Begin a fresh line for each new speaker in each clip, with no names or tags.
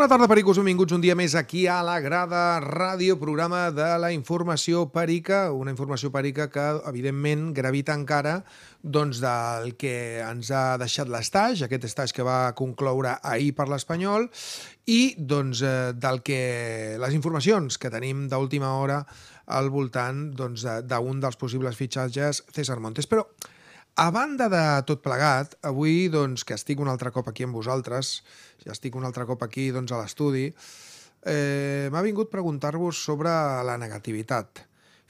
Bona tarda, pericos. Benvinguts un dia més aquí a la Grada Ràdio, programa de la informació perica, una informació perica que, evidentment, gravita encara doncs, del que ens ha deixat l'estaix, aquest estaix que va concloure ahir per l'Espanyol, i doncs, eh, del que les informacions que tenim d'última hora al voltant doncs, d'un doncs, dels possibles fitxatges César Montes. Però a banda de tot plegat, avui doncs, que estic un altre cop aquí amb vosaltres, ja estic un altre cop aquí doncs, a l'estudi, eh, m'ha vingut preguntar-vos sobre la negativitat,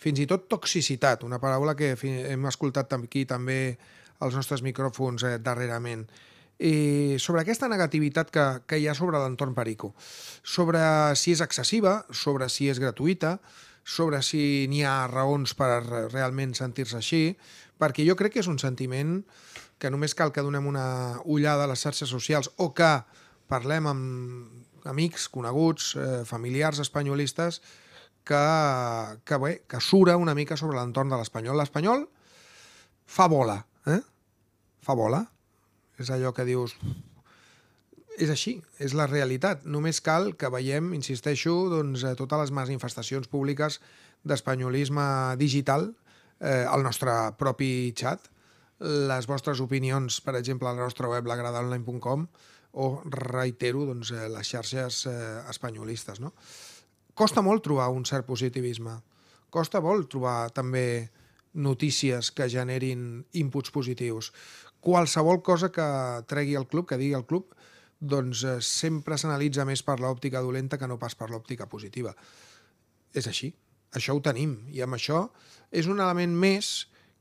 fins i tot toxicitat, una paraula que hem escoltat aquí també als nostres micròfons eh, darrerament. I sobre aquesta negativitat que, que hi ha sobre l'entorn perico, sobre si és excessiva, sobre si és gratuïta, sobre si n'hi ha raons per realment sentir-se així, perquè jo crec que és un sentiment que només cal que donem una ullada a les xarxes socials o que parlem amb amics, coneguts, eh, familiars espanyolistes, que, que, bé, que sura una mica sobre l'entorn de l'espanyol. L'espanyol fa bola, eh? fa bola. És allò que dius... És així, és la realitat. Només cal que veiem, insisteixo, doncs, totes les manifestacions públiques d'espanyolisme digital, eh, al nostre propi chat les vostres opinions, per exemple, a la nostra web, lagradaonline.com, o, reitero, doncs, eh, les xarxes eh, espanyolistes. No? Costa molt trobar un cert positivisme. Costa molt trobar també notícies que generin inputs positius. Qualsevol cosa que tregui el club, que digui el club, doncs eh, sempre s'analitza més per l'òptica dolenta que no pas per l'òptica positiva. És així. Això ho tenim, i amb això és un element més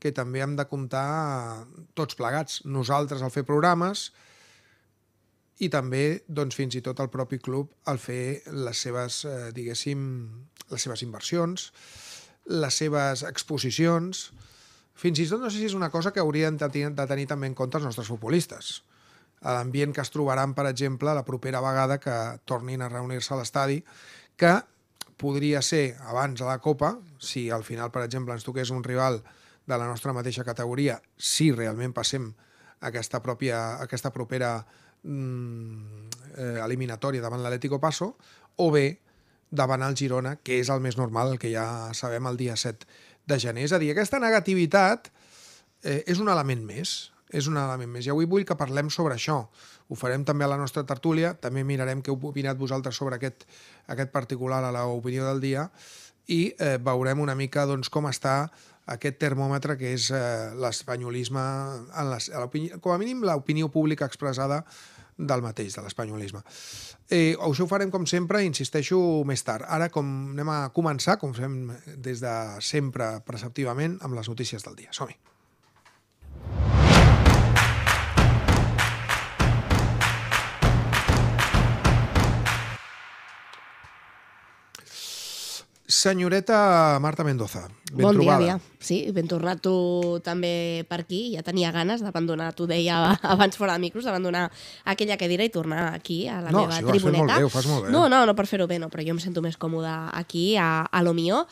que també hem de comptar tots plegats, nosaltres al fer programes i també doncs, fins i tot el propi club al fer les seves, eh, diguéssim, les seves inversions, les seves exposicions... Fins i tot no sé si és una cosa que haurien de tenir, de tenir també en compte els nostres futbolistes. L'ambient que es trobaran, per exemple, la propera vegada que tornin a reunir-se a l'estadi, que podria ser abans de la Copa, si al final, per exemple, ens toqués un rival de la nostra mateixa categoria, si realment passem aquesta, pròpia, aquesta propera mm, eh, eliminatòria davant l'Atlético Passo, o bé davant el Girona, que és el més normal, el que ja sabem el dia 7 de gener. És a dir, aquesta negativitat eh, és un element més, és un element més. I avui vull que parlem sobre això, ho farem també a la nostra tertúlia, també mirarem què heu opinat vosaltres sobre aquest, aquest particular a l'opinió del dia i eh, veurem una mica doncs, com està aquest termòmetre que és eh, l'espanyolisme, com a mínim l'opinió pública expressada del mateix, de l'espanyolisme. Eh, això ho farem, com sempre, insisteixo, més tard. Ara, com anem a començar, com fem des de sempre preceptivament, amb les notícies del dia. Som-hi! Senyoreta Marta Mendoza, ben bon trobada. Dia, dia.
Sí, ben tornat tu també per aquí. Ja tenia ganes d'abandonar, t'ho deia abans fora de micros, d'abandonar aquella cadira i tornar aquí, a la no, meva si tribuneta. No, si ho fas molt bé, ho fas molt bé. No, eh? no, no per fer-ho bé, no, però jo em sento més còmoda aquí, a, a lo mío.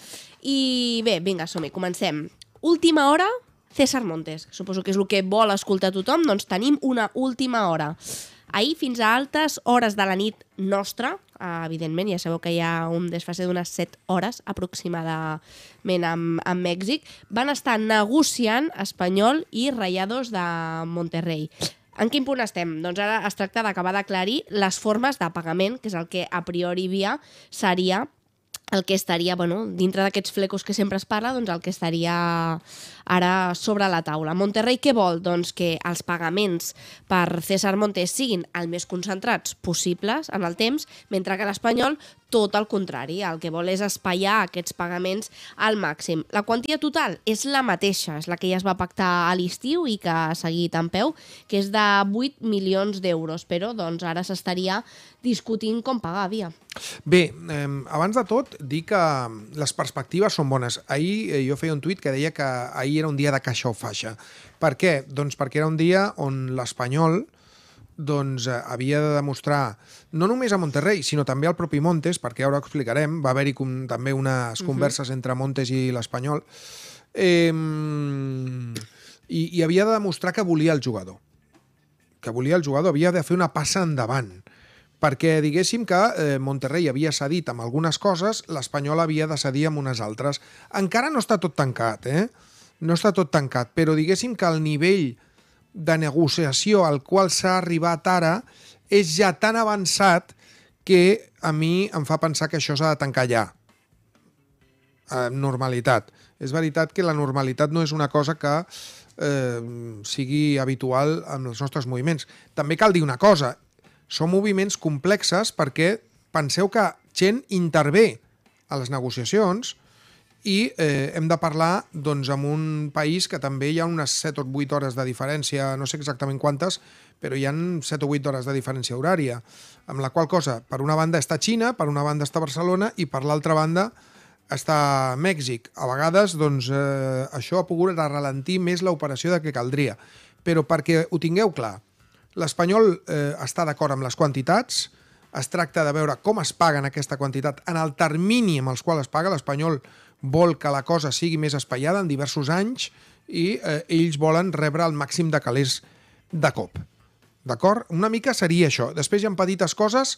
I bé, vinga, som-hi, comencem. Última hora, César Montes. Suposo que és el que vol escoltar tothom, doncs tenim una última hora. Ahir fins a altes hores de la nit nostra, eh, evidentment, ja sabeu que hi ha un desfase d'unes 7 hores aproximadament amb, amb Mèxic, van estar negociant Espanyol i Rayados de Monterrey. En quin punt estem? Doncs ara es tracta d'acabar d'aclarir les formes de pagament, que és el que a priori via seria el que estaria, bueno, dintre d'aquests flecos que sempre es parla, doncs el que estaria ara sobre la taula. Monterrey què vol? Doncs que els pagaments per César Montes siguin el més concentrats possibles en el temps, mentre que l'Espanyol tot el contrari, el que vol és espaiar aquests pagaments al màxim. La quantia total és la mateixa, és la que ja es va pactar a l'estiu i que ha seguit en peu, que és de 8 milions d'euros, però doncs ara s'estaria discutint com pagar via.
Bé, eh, abans de tot, dir que les perspectives són bones. Ahir eh, jo feia un tuit que deia que ahir era un dia de caixa o faixa. Per què? Doncs perquè era un dia on l'Espanyol, eh, doncs eh, havia de demostrar, no només a Monterrey, sinó també al propi Montes, perquè ara ho explicarem, va haver-hi també unes converses uh -huh. entre Montes i l'Espanyol, eh, i, i havia de demostrar que volia el jugador. Que volia el jugador, havia de fer una passa endavant perquè diguéssim que eh, Monterrey havia cedit amb algunes coses, l'Espanyol havia de cedir amb unes altres. Encara no està tot tancat, eh? No està tot tancat, però diguéssim que el nivell de negociació al qual s'ha arribat ara és ja tan avançat que a mi em fa pensar que això s'ha de tancar ja. Eh, normalitat. És veritat que la normalitat no és una cosa que eh, sigui habitual en els nostres moviments. També cal dir una cosa, són moviments complexes perquè penseu que gent intervé a les negociacions, i eh, hem de parlar doncs, amb un país que també hi ha unes 7 o 8 hores de diferència, no sé exactament quantes, però hi han 7 o 8 hores de diferència horària, amb la qual cosa, per una banda està Xina, per una banda està Barcelona i per l'altra banda està Mèxic. A vegades doncs, eh, això ha pogut ralentir més l'operació de que caldria. Però perquè ho tingueu clar, l'Espanyol eh, està d'acord amb les quantitats, es tracta de veure com es paga en aquesta quantitat, en el termini amb els quals es paga l'Espanyol, vol que la cosa sigui més espaiada en diversos anys i eh, ells volen rebre el màxim de calés de cop. D'acord? Una mica seria això. Després hi ha petites coses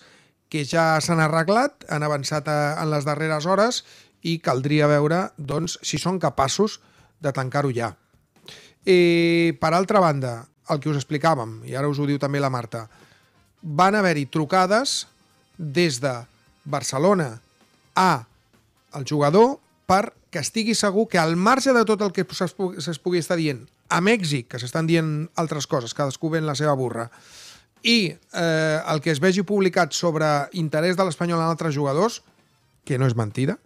que ja s'han arreglat, han avançat a, eh, en les darreres hores i caldria veure doncs, si són capaços de tancar-ho ja. Eh, per altra banda, el que us explicàvem, i ara us ho diu també la Marta, van haver-hi trucades des de Barcelona a el jugador que estigui segur que al marge de tot el que es pugui, pugui estar dient a Mèxic, que s'estan dient altres coses, cadascú ven la seva burra, i eh, el que es vegi publicat sobre interès de l'Espanyol en altres jugadors, que no és mentida,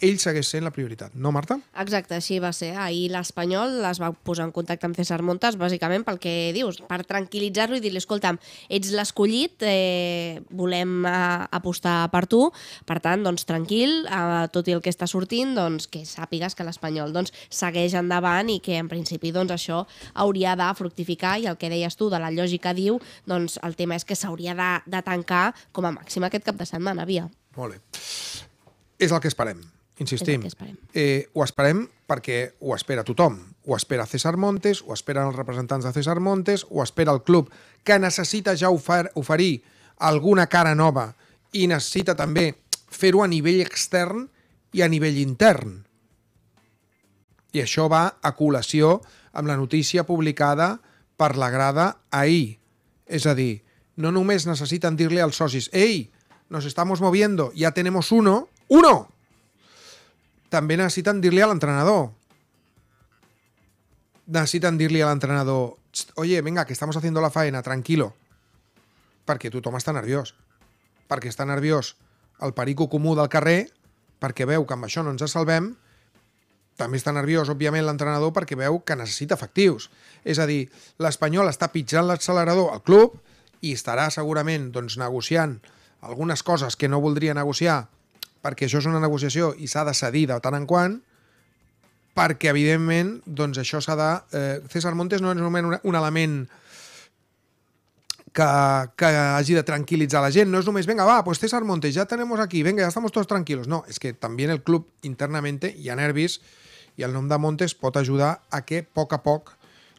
ell segueix sent la prioritat, no, Marta?
Exacte, així va ser. Ahir l'Espanyol es va posar en contacte amb César Montes, bàsicament pel que dius, per tranquil·litzar-lo i dir-li, escolta'm, ets l'escollit, eh, volem eh, apostar per tu, per tant, doncs, tranquil, eh, tot i el que està sortint, doncs, que sàpigues que l'Espanyol doncs, segueix endavant i que, en principi, doncs, això hauria de fructificar i el que deies tu de la lògica diu, doncs, el tema és que s'hauria de, de tancar com a màxim aquest cap de setmana, via.
Molt bé. És el que esperem. Insistim, eh, ho esperem perquè ho espera tothom. Ho espera César Montes, ho esperen els representants de César Montes, ho espera el club, que necessita ja oferir alguna cara nova i necessita també fer-ho a nivell extern i a nivell intern. I això va a col·lació amb la notícia publicada per la grada ahir. És a dir, no només necessiten dir-li als socis «Ei, nos estamos moviendo, ya tenemos uno, uno!» també necessiten dir-li a l'entrenador. Necessiten dir-li a l'entrenador, oye, venga, que estamos haciendo la faena, tranquilo. Perquè tothom està nerviós. Perquè està nerviós el perico comú del carrer, perquè veu que amb això no ens salvem, també està nerviós, òbviament, l'entrenador perquè veu que necessita efectius. És a dir, l'Espanyol està pitjant l'accelerador al club i estarà segurament doncs, negociant algunes coses que no voldria negociar perquè això és una negociació i s'ha de cedir de tant en quant, perquè, evidentment, doncs això s'ha de... Eh, César Montes no és només un element que, que hagi de tranquil·litzar la gent. No és només, venga, va, pues César Montes, ja tenem aquí, venga, ja estem tots tranquils. No, és que també el club internamente hi ha nervis i el nom de Montes pot ajudar a que a poc a poc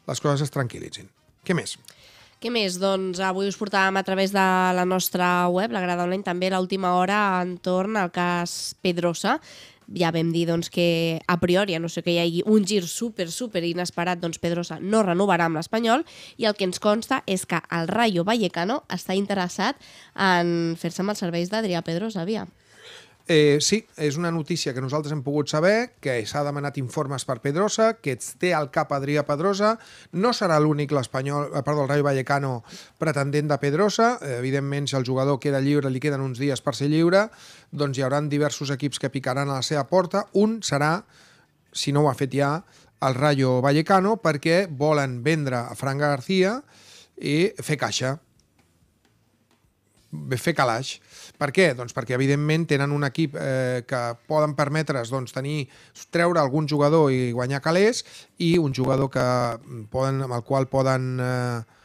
les coses es tranquil·litzin. Què més?
Què més? Doncs avui us portàvem a través de la nostra web, la Grada Online, també l'última hora entorn al cas Pedrosa, ja vam dir doncs, que a priori, a no sé que hi hagi un gir super, super inesperat, doncs Pedrosa no renovarà amb l'Espanyol i el que ens consta és que el Rayo Vallecano està interessat en fer-se amb els serveis d'Adrià Pedrosa, aviam.
Eh, sí, és una notícia que nosaltres hem pogut saber, que s'ha demanat informes per Pedrosa, que ets té al cap Adrià Pedrosa, no serà l'únic l'Espanyol, eh, perdó, el Rayo Vallecano pretendent de Pedrosa, eh, evidentment si el jugador queda lliure, li queden uns dies per ser lliure, doncs hi haurà diversos equips que picaran a la seva porta, un serà, si no ho ha fet ja, el Rayo Vallecano, perquè volen vendre a Fran García i fer caixa, fer calaix. Per què? Doncs perquè, evidentment, tenen un equip eh, que poden permetre's doncs, tenir, treure algun jugador i guanyar calés, i un jugador que mm, poden, amb el qual poden... Eh,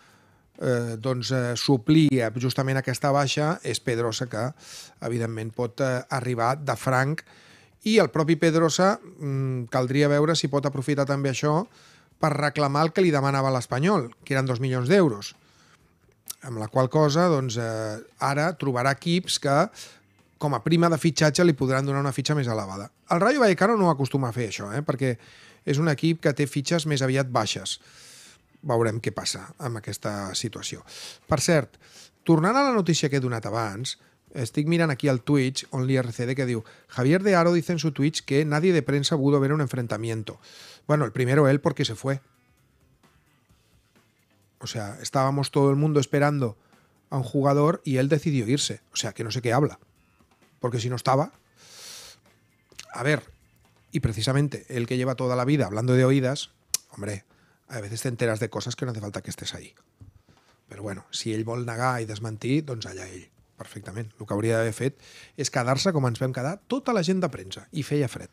eh, doncs, eh, suplir justament aquesta baixa és Pedrosa, que evidentment pot eh, arribar de franc i el propi Pedrosa mm, caldria veure si pot aprofitar també això per reclamar el que li demanava l'Espanyol, que eren 2 milions d'euros. Amb la qual cosa, doncs, eh, ara trobarà equips que com a prima de fitxatge li podran donar una fitxa més elevada. El Rayo Vallecano no acostuma a fer això, eh? perquè és un equip que té fitxes més aviat baixes. Veurem què passa amb aquesta situació. Per cert, tornant a la notícia que he donat abans, estic mirant aquí al Twitch on l'IRCD que diu Javier de Aro dice en su Twitch que nadie de prensa pudo ver un enfrentamiento. Bueno, el primero él porque se fue. O sea, estábamos todo el mundo esperando a un jugador y él decidió irse. O sea, que no sé qué habla. Porque si no estaba... A ver, y precisamente el que lleva toda la vida hablando de oídas, hombre, a veces te enteras de cosas que no hace falta que estés ahí. Pero bueno, si él vol y Desmantí desmentir, doncs perfectamente. Lo perfectament. de que es de fet és quedar-se tota la gente prensa. Y i feia fred.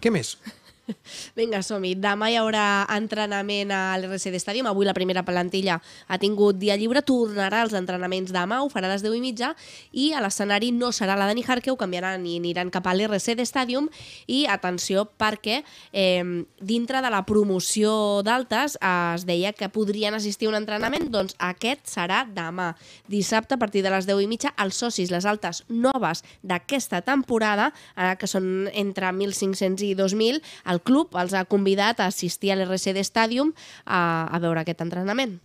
¿Qué mes?
Vinga, som-hi. Demà hi haurà entrenament a l'RCD Stadium. Avui la primera plantilla ha tingut dia lliure. Tornarà als entrenaments demà, ho farà a les 10 i mitja. I a l'escenari no serà la Dani Harke, ho canviaran i aniran cap a l'RCD Stadium. I atenció, perquè eh, dintre de la promoció d'altes eh, es deia que podrien assistir a un entrenament, doncs aquest serà demà, dissabte, a partir de les 10 i mitja, Els socis, les altes noves d'aquesta temporada, eh, que són entre 1.500 i 2.000, el club els ha convidat a assistir a l'RCD Stadium a, a veure aquest entrenament.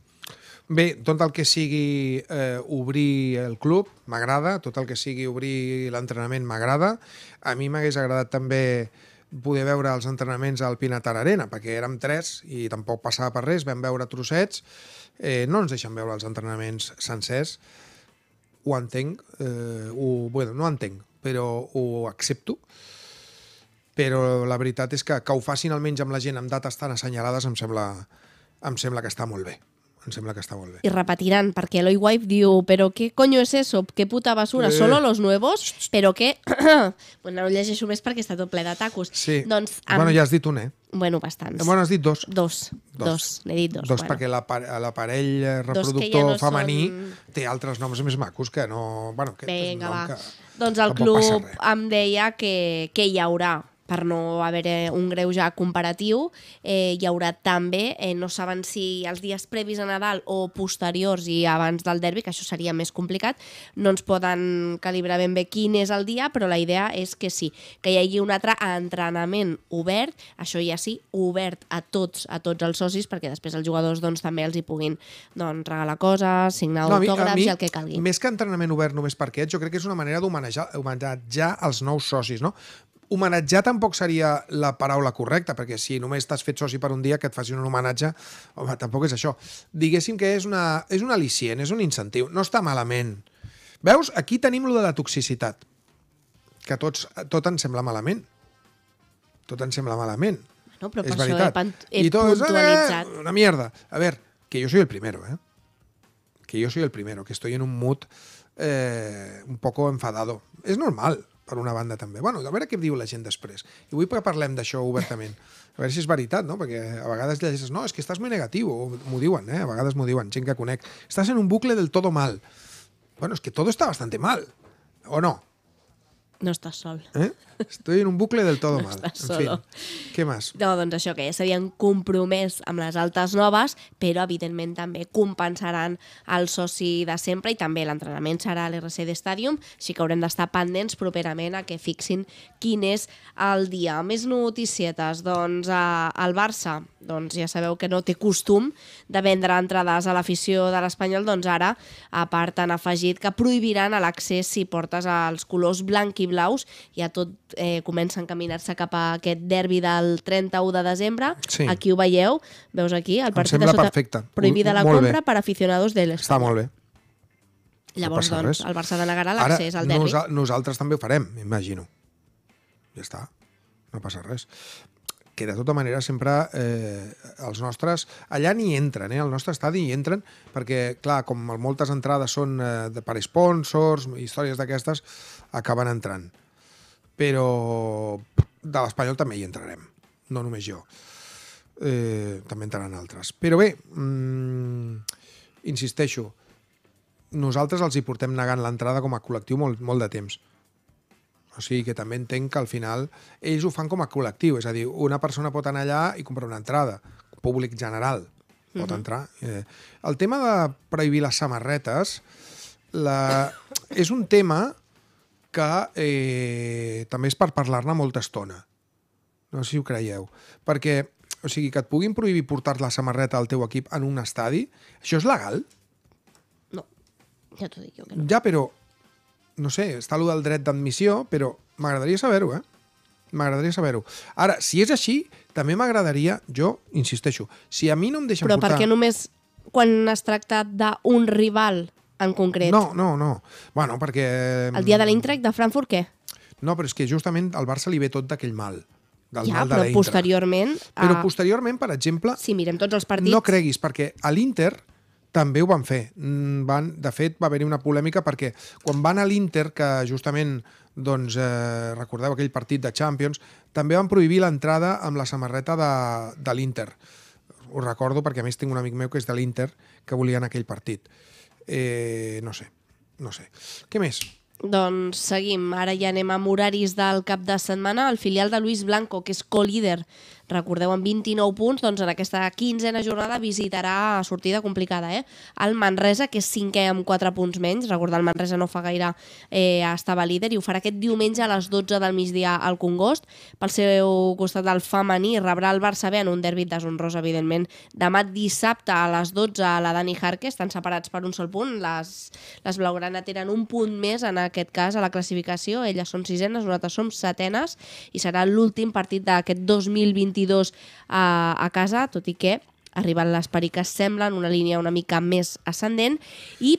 Bé, tot el que sigui eh, obrir el club m'agrada, tot el que sigui obrir l'entrenament m'agrada. A mi m'hagués agradat també poder veure els entrenaments al Pinatar Arena, perquè érem tres i tampoc passava per res, vam veure trossets, eh, no ens deixen veure els entrenaments sencers, ho entenc, eh, ho, bueno, no entenc, però ho accepto, però la veritat és que, que ho facin almenys amb la gent amb dates tan assenyalades em sembla, em sembla que està molt bé. Em sembla que està molt
bé. I repetiran, perquè Eloy Wife diu però què coño és es eso? Què puta basura? Eh. Solo los nuevos? Però què... bueno, no llegeixo més perquè està tot ple de tacos. Sí. Doncs, amb... Bueno, ja has dit un, eh?
Bueno, bastants. Bueno, has dit dos. Dos, dos. dos. n'he dit dos. Dos bueno. perquè l'aparell reproductor ja no femení són... té altres noms més macos que no... Bueno, que Vinga, va. Que...
Doncs el Tampoc club em deia que, que hi haurà per no haver un greu ja comparatiu, eh, hi haurà també, eh, no saben si els dies previs a Nadal o posteriors i abans del derbi, que això seria més complicat, no ens poden calibrar ben bé quin és el dia, però la idea és que sí, que hi hagi un altre entrenament obert, això ja sí, obert a tots, a tots els socis, perquè després els jugadors doncs, també els hi puguin doncs, regalar coses, signar
no, autògrafs mi, mi, i el que calgui. Més que entrenament obert només per aquest, jo crec que és una manera d'homenatjar els nous socis, no? homenatjar tampoc seria la paraula correcta, perquè si només t'has fet soci per un dia que et facin un homenatge, home, tampoc és això. Diguéssim que és, una, és un al·licient, és un incentiu, no està malament. Veus, aquí tenim lo de la toxicitat, que tots, tot ens sembla malament. Tot ens sembla malament.
No, però és per veritat. això he, he I tot, eh, puntualitzat. Eh, una mierda.
A veure, que jo soy el primero, eh? Que jo soy el primero, que estoy en un mood eh, un poco enfadado. És normal, per una banda també. Bueno, a veure què diu la gent després. I vull que parlem d'això obertament. A veure si és veritat, no? Perquè a vegades llegeixes, no, és que estàs molt negatiu, o m'ho diuen, eh? A vegades m'ho diuen, gent que conec. Estàs en un bucle del todo mal. Bueno, és que todo està bastante mal, o no? No estàs sol. ¿Eh? Estoy en un bucle del todo no mal. Estàs en solo. Fin, què més?
No, doncs això, que ja s'havien compromès amb les altes noves, però evidentment també compensaran el soci de sempre i també l'entrenament serà a l'RC Stadium, així que haurem d'estar pendents properament a que fixin quin és el dia. Més noticietes, doncs el Barça, doncs ja sabeu que no té costum de vendre entrades a l'afició de l'Espanyol, doncs ara, a part han afegit que prohibiran l'accés si portes els colors blanc i i blaus, ja tot eh, comença a encaminar-se cap a aquest derbi del 31 de desembre. Sí. Aquí ho veieu, veus aquí, el partit de sota perfecte. prohibida la molt compra bé. per aficionados de l'Espanya. Està
molt bé. Llavors, no doncs, res. el Barça de negarà l'accés al derbi. Ara, nosaltres també ho farem, imagino. Ja està, no passa res que de tota manera sempre eh, els nostres, allà ni entren, eh, al nostre estadi hi entren, perquè, clar, com moltes entrades són eh, de, per sponsors, històries d'aquestes, acaben entrant. Però de l'Espanyol també hi entrarem, no només jo. Eh, també entraran altres. Però bé, mm, insisteixo, nosaltres els hi portem negant l'entrada com a col·lectiu molt, molt de temps. O sigui que també entenc que al final ells ho fan com a col·lectiu, és a dir, una persona pot anar allà i comprar una entrada, públic general pot uh mhm. -huh. entrar. Eh, el tema de prohibir les samarretes la... és un tema que eh, també és per parlar-ne molta estona. No sé si ho creieu. Perquè, o sigui, que et puguin prohibir portar la samarreta al teu equip en un estadi, això és legal?
No, ja t'ho dic jo
que no. Ja, però, no sé, està allò del dret d'admissió, però m'agradaria saber-ho, eh? M'agradaria saber-ho. Ara, si és així, també m'agradaria, jo insisteixo, si a mi no em deixen però portar... Però perquè
només quan es tracta d'un rival en concret. No,
no, no. Bueno, perquè... El dia de
l'Intrec de Frankfurt, què?
No, però és que justament al Barça li ve tot d'aquell mal. Del ja, mal de però
posteriorment... A... Però ah,
posteriorment, per exemple... Si
mirem tots els partits... No
creguis, perquè a l'Inter també ho van fer. Mm, van, de fet, va haver-hi una polèmica perquè quan van a l'Inter, que justament doncs, eh, recordeu aquell partit de Champions, també van prohibir l'entrada amb la samarreta de, de l'Inter. Ho recordo perquè, a més, tinc un amic meu que és de l'Inter que volia en aquell partit eh, no sé, no sé. Què més?
Doncs seguim. Ara ja anem amb horaris del cap de setmana. El filial de Luis Blanco, que és co-líder Recordeu, amb 29 punts, doncs en aquesta quinzena jornada visitarà sortida complicada, eh? El Manresa, que és cinquè amb 4 punts menys. Recordar, el Manresa no fa gaire eh, estava líder i ho farà aquest diumenge a les 12 del migdia al Congost. Pel seu costat, del femení rebrà el Barça B en un dèrbit deshonrós, evidentment. Demà dissabte a les 12 a la Dani Harke, estan separats per un sol punt. Les, les Blaugrana tenen un punt més, en aquest cas, a la classificació. Elles són sisenes, nosaltres som setenes i serà l'últim partit d'aquest 2021 22 a, a casa, tot i que arribant les periques semblen una línia una mica més ascendent i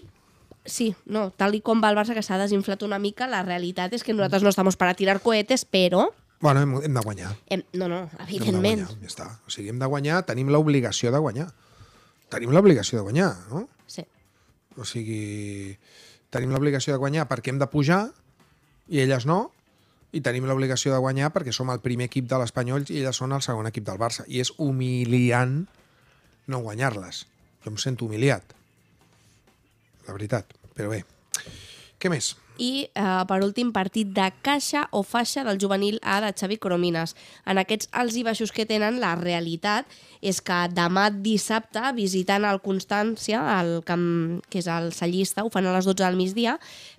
sí, no, tal i com va el Barça que s'ha desinflat una mica, la realitat és que nosaltres no estem per a tirar cohetes, però...
Bueno, hem, hem de guanyar.
Hem, no, no, evidentment. Hem de guanyar, ja està.
O sigui, hem de guanyar, tenim l'obligació de guanyar. Tenim l'obligació de guanyar, no? Sí. O sigui, tenim l'obligació de guanyar perquè hem de pujar i elles no, i tenim l'obligació de guanyar perquè som el primer equip de l'Espanyol i ells són el segon equip del Barça. I és humiliant no guanyar-les. Jo em sento humiliat. La veritat. Però bé. Què més?
i, eh, per últim, partit de caixa o faixa del juvenil A de Xavi Coromines. En aquests alts i baixos que tenen, la realitat és que demà dissabte, visitant el Constància, el camp, que és el Sallista, ho fan a les 12 del migdia,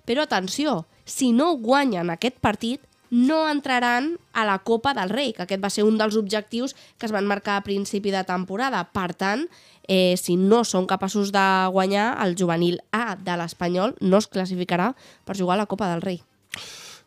però atenció, si no guanyen aquest partit, no entraran a la Copa del Rei, que aquest va ser un dels objectius que es van marcar a principi de temporada. Per tant, eh, si no són capaços de guanyar, el juvenil A de l'Espanyol no es classificarà per jugar a la Copa del Rei.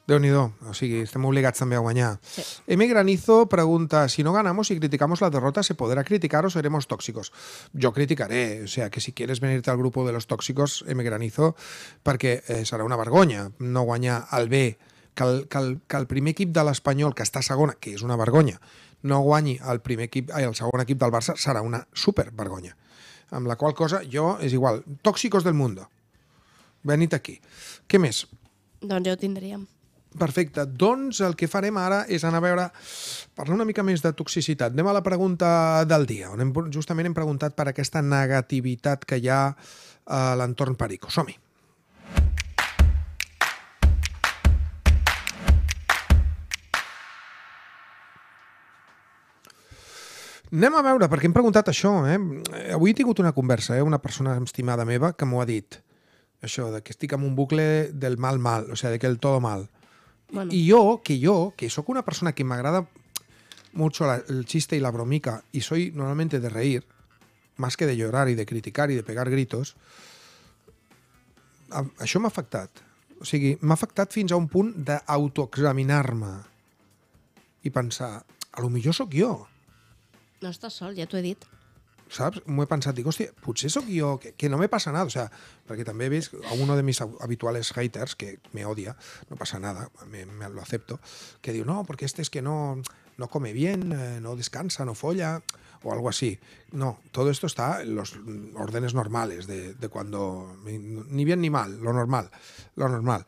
déu nhi o sigui, estem obligats també a guanyar. Sí. M. Granizo pregunta, si no ganamos y criticamos la derrota, ¿se podrá criticar o seremos tóxicos? Yo criticaré, o sea, que si quieres venirte al grupo de los tóxicos, M. Granizo, perquè eh, serà una vergonya no guanyar al B que el, que el, que el primer equip de l'Espanyol, que està segona, que és una vergonya, no guanyi el, primer equip, ai, el segon equip del Barça, serà una supervergonya. Amb la qual cosa, jo, és igual, tòxicos del mundo. Venit aquí. Què més?
Doncs ja ho tindríem.
Perfecte. Doncs el que farem ara és anar a veure, parlar una mica més de toxicitat. Anem a la pregunta del dia, on hem, justament hem preguntat per aquesta negativitat que hi ha a l'entorn perico. Som-hi. Anem a veure, perquè hem preguntat això. Eh? Avui he tingut una conversa, eh? una persona estimada meva que m'ho ha dit. Això, de que estic en un bucle del mal mal, o sigui, sea, el todo mal. Bueno. I jo, que jo, que sóc una persona que m'agrada mucho la, el chiste i la bromica, i soy normalmente de reír, más que de llorar i de criticar i de pegar gritos, a, això m'ha afectat. O sigui, m'ha afectat fins a un punt d'autoexaminar-me i pensar, a lo millor sóc jo.
No estás sol, ya tú he
sabes muy M'ho he pensat, que, no me pasa nada, o sea, para que también veis a uno de mis habituales haters, que me odia, no pasa nada, me, lo acepto, que digo, no, porque este es que no, no come bien, eh, no descansa, no folla, o algo así. No, todo esto está en los órdenes normales de, cuando, ni bien ni mal, lo normal, lo normal.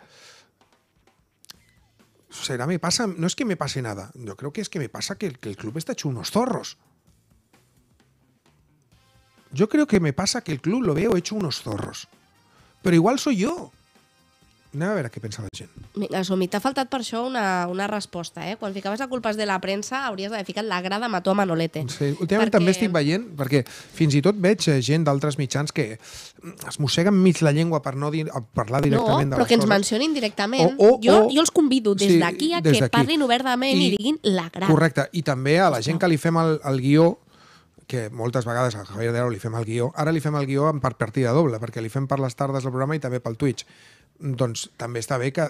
Será, me pasa, no es que me pase nada, yo creo que es que me pasa que el club está hecho unos zorros. Yo creo que me pasa que el club lo veo hecho unos zorros. Però igual soy yo. Anem a veure què pensa la gent.
Vinga, Somi, t'ha faltat per això una, una resposta, eh? Quan ficaves a culpes de la premsa hauries d'haver ficat la grada mató a Manolete. Sí,
últimament perquè... també estic veient, perquè fins i tot veig eh, gent d'altres mitjans que mm, es mosseguen mig la llengua per no dir, parlar directament no, de però que ens
mencionin directament. O, o, jo, o, jo els convido des sí, d'aquí a des que parlin obertament i, i diguin la grada.
Correcte, i també a la gent que li fem el, el guió que moltes vegades al Javier Derol li fem el guió, ara li fem el guió en part partida doble, perquè li fem per les tardes del programa i també pel Twitch. Doncs també està bé que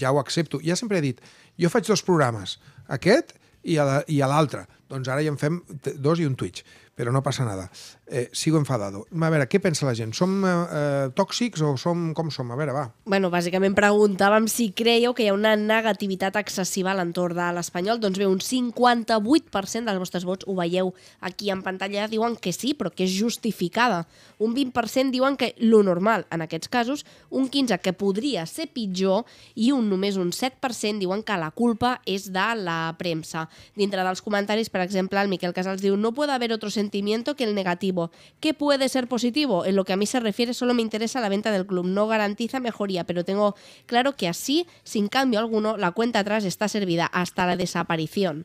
ja ho accepto. Ja sempre he dit, jo faig dos programes, aquest i a l'altre. Doncs ara ja en fem dos i un Twitch però no passa nada. Eh, sigo enfadado. A veure, què pensa la gent? Som eh, eh, tòxics o som com som? A veure, va.
Bueno, bàsicament preguntàvem si creieu que hi ha una negativitat excessiva a l'entorn de l'espanyol. Doncs bé, un 58% dels vostres vots ho veieu aquí en pantalla. Diuen que sí, però que és justificada. Un 20% diuen que lo normal, en aquests casos, un 15% que podria ser pitjor i un només un 7% diuen que la culpa és de la premsa. Dintre dels comentaris, per exemple, el Miquel Casals diu no pot haver otro sentimiento que el negativo. ¿Qué puede ser positivo? En lo que a mí se refiere solo me interesa la venta del club. No garantiza mejoría, pero tengo claro que así, sin cambio alguno, la cuenta atrás está servida hasta la desaparición.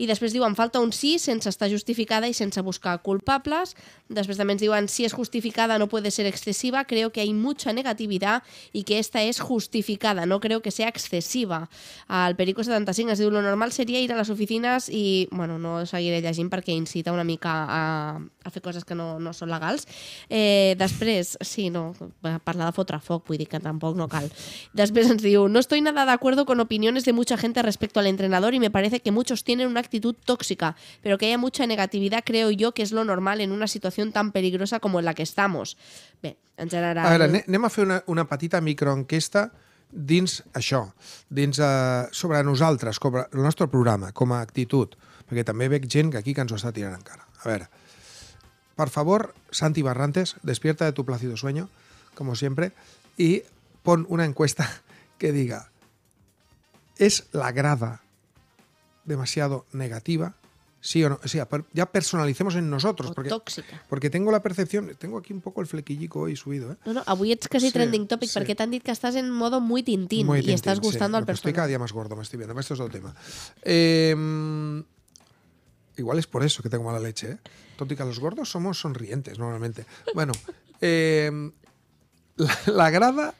I després diuen, falta un sí sense estar justificada i sense buscar culpables. Després també ens diuen, si és justificada no puede ser excesiva, creo que hay mucha negatividad y que esta es justificada, no creo que sea excessiva. Al Perico 75 es diu, lo normal seria ir a les oficines i, bueno, no seguiré llegint perquè incita una mica a, a fer coses que no, no són legals. Eh, després, sí, no, parlar de fotre foc, vull dir que tampoc no cal. Després ens diu, no estoy nada de acuerdo con opiniones de mucha gente respecto al entrenador y me parece que muchos tienen una actitud tóxica, pero que haya mucha negatividad creo yo que es lo normal en una situación tan peligrosa como en la que estamos. Bé, en general... A veure,
anem a fer una, una petita microenquesta dins això, dins uh, sobre nosaltres, com el nostre programa, com a actitud, perquè també veig gent que aquí que ens ho està tirant en cara. A veure, per favor, Santi Barrantes, despierta de tu plácido sueño, como siempre, y pon una encuesta que diga, ¿es la grada demasiado negativa, sí o no, o ya personalicemos en nosotros. porque, Porque tengo la percepción, tengo aquí un poco el flequillico hoy subido, eh?
No, no, hoy es casi trending topic porque te han que estás en modo muy tintín y estás gustando al personaje. Estoy cada día
más gordo, me estoy viendo, esto es otro tema. Em, igual es por eso que tengo mala leche, ¿eh? Tótica, los gordos somos sonrientes normalmente. Bueno, em, la grada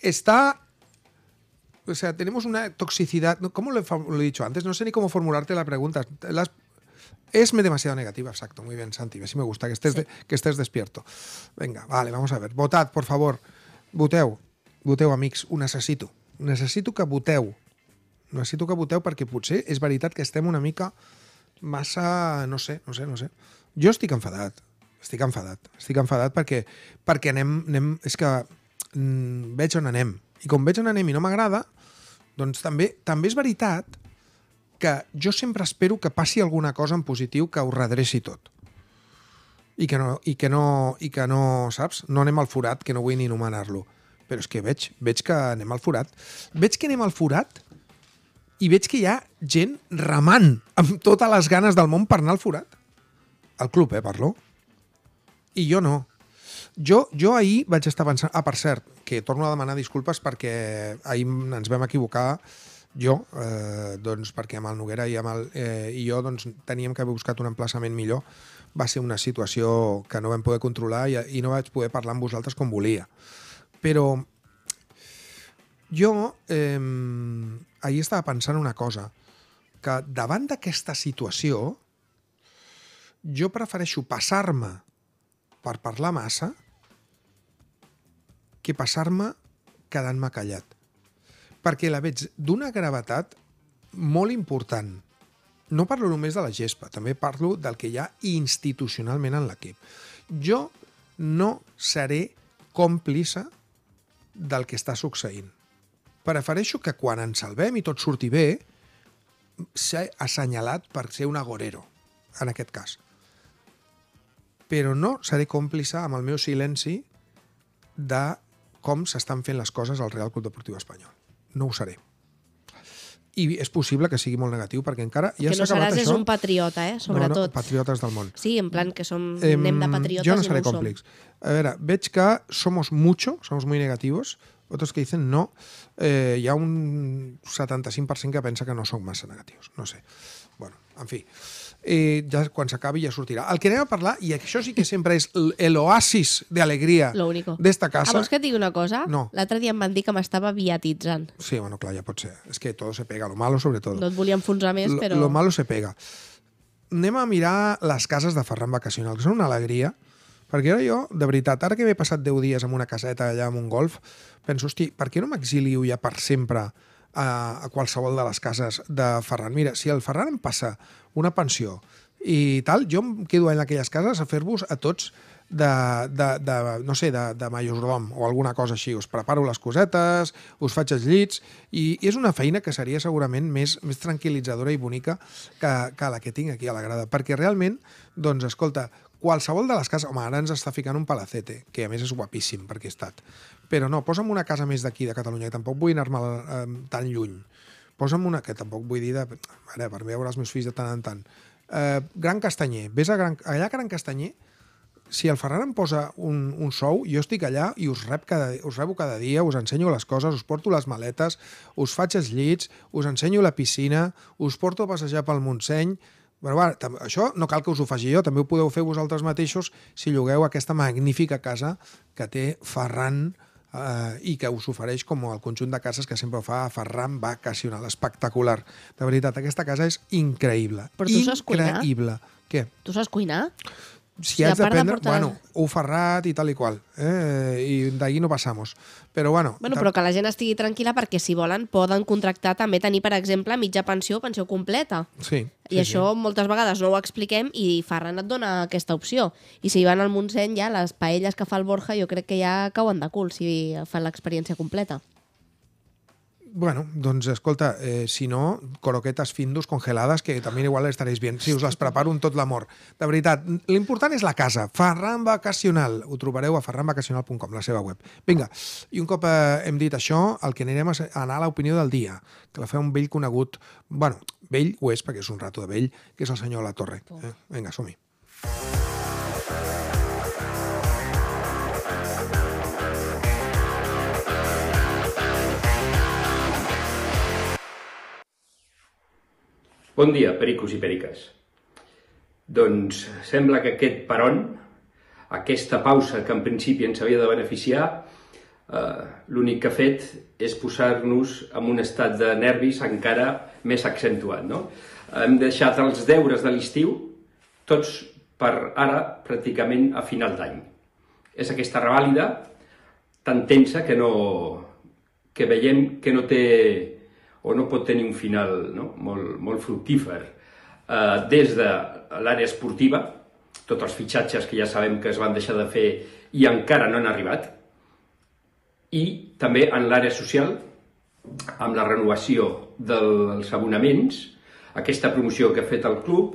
está o sea, tenemos una toxicidad, ¿cómo lo he, lo he dicho antes? No sé ni cómo formularte la pregunta. Las, es demasiado negativa, exacto. Muy bien, Santi. Sí me gusta que estés, sí. de, que estés despierto. Venga, vale, vamos a ver. Votad, por favor. Voteu. Voteu, amics. Ho necessito. Necessito que voteu. Necessito que voteu perquè potser és veritat que estem una mica massa... No sé, no sé, no sé. Jo estic enfadat. Estic enfadat. Estic enfadat perquè, perquè anem, anem... És que mm, veig on anem. I com veig on anem i no m'agrada, doncs també, també és veritat que jo sempre espero que passi alguna cosa en positiu que ho redreci tot. I que no, i que no, i que no saps? No anem al forat, que no vull ni nomenar lo Però és que veig, veig que anem al forat. Veig que anem al forat i veig que hi ha gent remant amb totes les ganes del món per anar al forat. Al club, eh, parlo. I jo no. Jo, jo ahir vaig estar pensant... Ah, per cert, que torno a demanar disculpes perquè ahir ens vam equivocar jo, eh, doncs perquè amb el Noguera i, amb el, eh, i jo doncs, teníem que haver buscat un emplaçament millor. Va ser una situació que no vam poder controlar i, i no vaig poder parlar amb vosaltres com volia. Però jo eh, ahir estava pensant una cosa, que davant d'aquesta situació jo prefereixo passar-me per parlar massa que passar-me quedant-me callat. Perquè la veig d'una gravetat molt important. No parlo només de la gespa, també parlo del que hi ha institucionalment en l'equip. Jo no seré còmplice del que està succeint. Prefereixo que quan ens salvem i tot surti bé, s'ha assenyalat per ser un agorero, en aquest cas. Però no seré còmplice amb el meu silenci de com s'estan fent les coses al Real Club Deportiu Espanyol. No ho seré. I és possible que sigui molt negatiu, perquè encara ja s'ha no acabat això... és un patriota, eh? sobretot. No, no, patriotes del món. Sí, en
plan que som, eh, anem de patriotes Jo no seré i no còmplics.
Som. A ver, veig que somos mucho, somos muy negativos, otros que dicen no, eh, hi ha un 75% que pensa que no som massa negatius, no sé. Bueno, en fi, eh, ja quan s'acabi ja sortirà. El que anem a parlar, i això sí que sempre és l'oasis d'alegria
d'esta casa... Ah, vols que et digui una cosa? No. L'altre dia em van dir que m'estava viatitzant.
Sí, bueno, clar, ja pot ser. És que tot se pega, lo malo sobretot. No
et volia enfonsar més, però... Lo, lo malo
se pega. Anem a mirar les cases de Ferran Vacacional, que són una alegria. Perquè ara jo, de veritat, ara que m'he passat 10 dies en una caseta allà amb un golf, penso, hosti, per què no m'exilio ja per sempre a, a qualsevol de les cases de Ferran? Mira, si el Ferran em passa una pensió i tal, jo em quedo en aquelles cases a fer-vos a tots de, de, de, no sé, de, de majordom o alguna cosa així. Us preparo les cosetes, us faig els llits i, i és una feina que seria segurament més, més tranquil·litzadora i bonica que, que la que tinc aquí a la grada. Perquè realment, doncs, escolta, qualsevol de les cases... Home, ara ens està ficant un palacete, que a més és guapíssim he estat. Però no, posa'm una casa més d'aquí, de Catalunya, que tampoc vull anar-me eh, tan lluny. Posa'm una que tampoc vull dir de... Ara, per veure els meus fills de tant en tant. Eh, Gran Castanyer. Ves a Gran... allà a Gran Castanyer, si el Ferran em posa un, un sou, jo estic allà i us, rep cada, us rebo cada dia, us ensenyo les coses, us porto les maletes, us faig els llits, us ensenyo la piscina, us porto a passejar pel Montseny, però bueno, això no cal que us ho faci jo, també ho podeu fer vosaltres mateixos si llogueu aquesta magnífica casa que té Ferran eh, i que us ofereix com el conjunt de cases que sempre fa Ferran vacacional, espectacular. De veritat, aquesta casa és increïble. Però tu increïble. saps cuinar? Què? Tu saps cuinar? si has d'aprendre, bueno, ho ferrat i tal i qual, eh? i d'ahir no passamos. Però bueno... Bueno, però que
la gent estigui tranquil·la perquè si volen poden contractar també tenir, per exemple, mitja pensió o pensió completa.
Sí. I sí, això
sí. moltes vegades no ho expliquem i Ferran et dona aquesta opció. I si van al Montseny ja les paelles que fa el Borja jo crec que ja cauen de cul si fan l'experiència completa.
Bueno, doncs escolta, eh, si no, croquetes findus congelades, que també igual estaréis bien, si us les preparo amb tot l'amor. De veritat, l'important és la casa, Ferran Vacacional. Ho trobareu a ferranvacacional.com, la seva web. Vinga, i un cop eh, hem dit això, el que anirem a anar a l'opinió del dia, que la fa un vell conegut, bueno, vell ho és perquè és un rato de vell, que és el senyor La Torre. Eh? Vinga, som-hi.
Bon dia, pericos i periques. Doncs sembla que aquest peron, aquesta pausa que en principi ens havia de beneficiar, eh, l'únic que ha fet és posar-nos en un estat de nervis encara més accentuat. No? Hem deixat els deures de l'estiu tots per ara pràcticament a final d'any. És aquesta revàlida tan tensa que, no, que veiem que no té o no pot tenir un final no? molt, molt fructífer. Eh, des de l'àrea esportiva, tots els fitxatges que ja sabem que es van deixar de fer i encara no han arribat, i també en l'àrea social, amb la renovació dels abonaments, aquesta promoció que ha fet el club,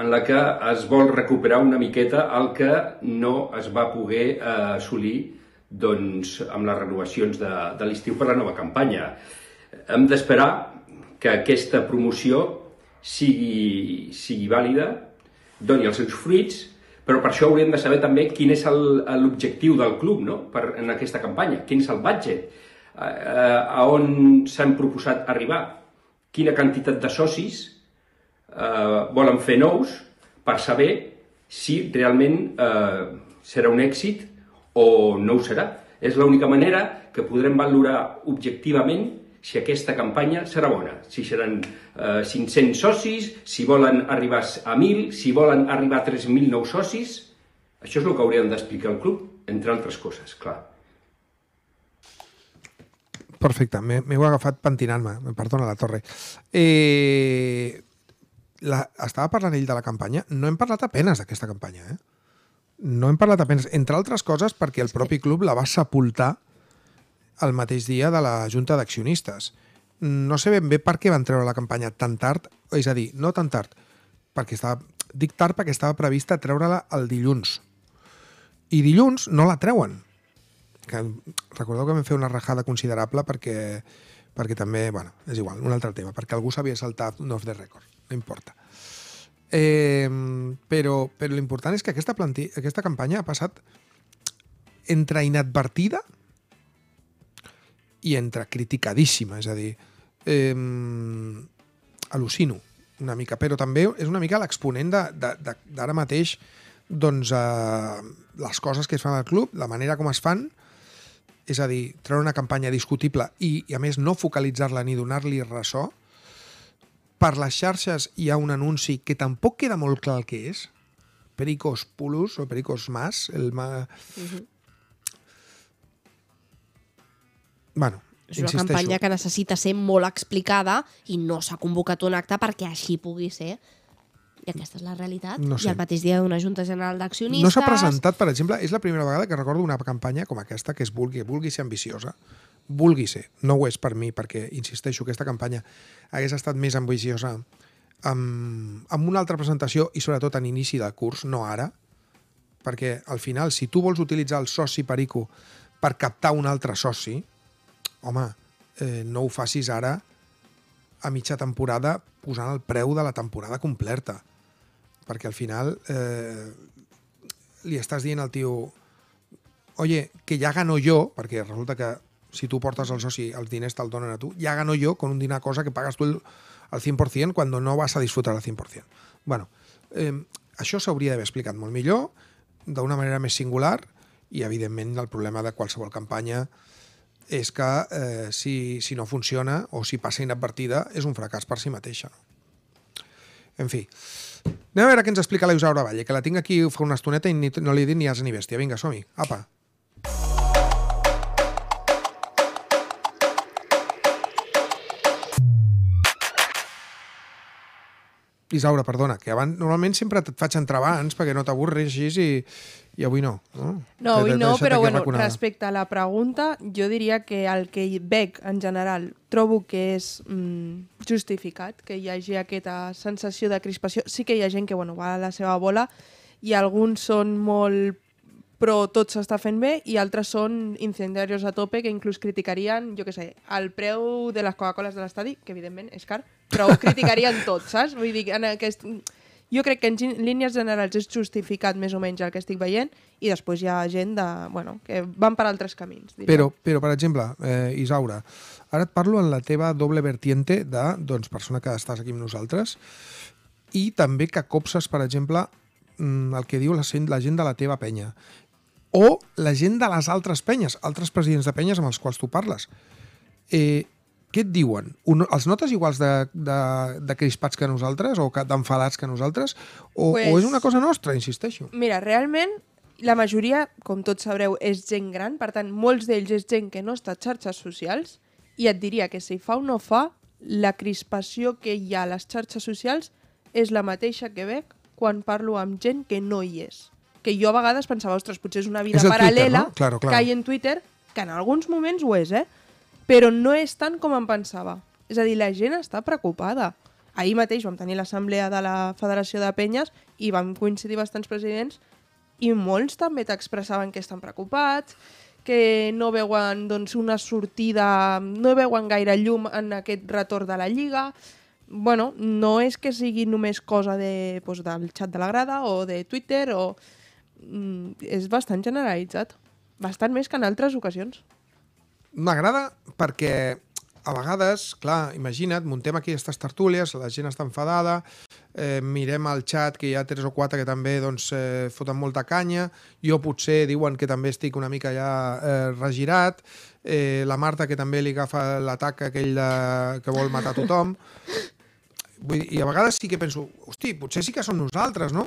en la que es vol recuperar una miqueta el que no es va poder eh, assolir doncs, amb les renovacions de, de l'estiu per la nova campanya hem d'esperar que aquesta promoció sigui, sigui vàlida, doni els seus fruits, però per això hauríem de saber també quin és l'objectiu del club no? per, en aquesta campanya, quin és el budget, a, a, on s'han proposat arribar, quina quantitat de socis eh, volen fer nous per saber si realment eh, serà un èxit o no ho serà. És l'única manera que podrem valorar objectivament si aquesta campanya serà bona, si seran eh, 500 socis, si volen arribar a 1.000, si volen arribar a 3.000 nous socis. Això és el que haurien d'explicar al club, entre altres coses, clar.
Perfecte, m'heu agafat pentinant-me, perdona la torre. Eh, la, estava parlant ell de la campanya, no hem parlat apenes d'aquesta campanya, eh? No hem parlat penes, entre altres coses perquè el propi club la va sepultar el mateix dia de la Junta d'Accionistes. No sé ben bé per què van treure la campanya tan tard, és a dir, no tan tard, perquè estava, dic tard perquè estava prevista treure-la el dilluns. I dilluns no la treuen. Que, recordeu que vam fer una rajada considerable perquè, perquè també, bueno, és igual, un altre tema, perquè algú s'havia saltat un off the record, no importa. Eh, però però l'important és que aquesta, aquesta campanya ha passat entre inadvertida, i entra criticadíssima, és a dir, eh, al·lucino una mica, però també és una mica l'exponent d'ara mateix doncs, eh, les coses que es fan al club, la manera com es fan, és a dir, treure una campanya discutible i, i a més no focalitzar-la ni donar-li ressò, per les xarxes hi ha un anunci que tampoc queda molt clar el que és, Pericos Pulus o Pericos Mas, el ma... uh mhm. -huh. bueno, és una insisteixo. campanya
que necessita ser molt explicada i no s'ha convocat un acte perquè així pugui ser i aquesta és la realitat. No sé. I el mateix dia d'una Junta General d'Accionistes... No s'ha presentat,
per exemple, és la primera vegada que recordo una campanya com aquesta que es vulgui, vulgui ser ambiciosa, vulgui ser, no ho és per mi, perquè, insisteixo, aquesta campanya hagués estat més ambiciosa amb, amb una altra presentació i sobretot en inici de curs, no ara, perquè al final, si tu vols utilitzar el soci perico per captar un altre soci, home, eh, no ho facis ara a mitja temporada posant el preu de la temporada completa. Perquè al final eh, li estàs dient al tio oye, que ja gano jo, perquè resulta que si tu portes el soci els diners te'l donen a tu, ja gano jo con un dinar cosa que pagas tu el, al 100% quan no vas a disfrutar al 100%. bueno, eh, això s'hauria d'haver explicat molt millor, d'una manera més singular, i evidentment el problema de qualsevol campanya eh, és que eh, si, si no funciona o si passa inadvertida és un fracàs per si mateixa. No? En fi, anem a veure què ens explica la Isaura Valle, que la tinc aquí fa una estoneta i ni, no li he dit ni as ni bèstia. Vinga, som-hi. Apa. Isaura, perdona, que abans, normalment sempre et faig entrar abans perquè no t'avorreixis i, i avui no, no? No, avui no, però bueno,
respecte a la pregunta, jo diria que el que veig en general trobo que és mm, justificat, que hi hagi aquesta sensació de crispació. Sí que hi ha gent que bueno, va a la seva bola i alguns són molt però tot s'està fent bé i altres són incendiaris a tope que inclús criticarien, jo que sé, el preu de les Coca-Coles de l'estadi, que evidentment és car, però ho criticarien tot, saps? Vull dir, en aquest, jo crec que en línies generals és justificat més o menys el que estic veient i després hi ha gent de, bueno, que van per altres camins. Diria. Però,
però, per exemple, eh, Isaura, ara et parlo en la teva doble vertiente de doncs, persona que estàs aquí amb nosaltres i també que copses, per exemple, mm, el que diu la gent, la gent de la teva penya o la gent de les altres penyes, altres presidents de penyes amb els quals tu parles. Eh, què et diuen? Un, els notes iguals de, de, de crispats que nosaltres o d'enfadats que nosaltres? O, pues, o és una cosa nostra, insisteixo?
Mira, realment la majoria, com tots sabreu, és gent gran, per tant, molts d'ells és gent que no està a xarxes socials i et diria que si fa o no fa, la crispació que hi ha a les xarxes socials és la mateixa que veig quan parlo amb gent que no hi és. Que jo a vegades pensava, ostres, potser és una vida és paral·lela Twitter, no? claro, claro. que hi en Twitter, que en alguns moments ho és, eh? però no és tant com em pensava. És a dir, la gent està preocupada. Ahir mateix vam tenir l'assemblea de la Federació de Penyes i vam coincidir bastants presidents i molts també t'expressaven que estan preocupats, que no veuen doncs, una sortida, no veuen gaire llum en aquest retorn de la Lliga. bueno, no és que sigui només cosa de, doncs, del xat de la grada o de Twitter, o... Mm, és bastant generalitzat, bastant més que en altres
ocasions. M'agrada perquè a vegades, clar, imagina't, muntem aquí aquestes tertúlies, la gent està enfadada, eh, mirem al chat que hi ha tres o quatre que també doncs, eh, foten molta canya, jo potser diuen que també estic una mica ja eh, regirat, eh, la Marta que també li agafa l'atac aquell de, que vol matar tothom, Vull dir, i a vegades sí que penso, hosti, potser sí que som nosaltres, no?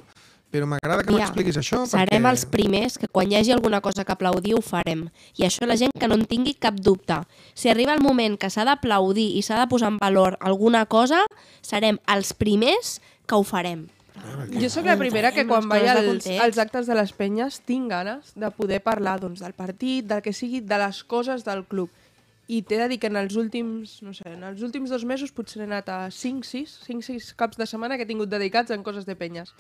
però m'agrada que ja. m'expliquis això. Serem perquè... els
primers que quan hi hagi alguna cosa que aplaudir ho farem. I això la gent que no en tingui cap dubte. Si arriba el moment que s'ha d'aplaudir i s'ha de posar en valor
alguna cosa, serem
els primers que ho farem. Ah, jo sóc la primera que quan vaig als, als
actes de les penyes tinc ganes de poder parlar doncs, del partit, del que sigui, de les coses del club. I t'he de dir que en els últims, no sé, en els últims dos mesos potser he anat a 5-6, 5-6 caps de setmana que he tingut dedicats en coses de penyes.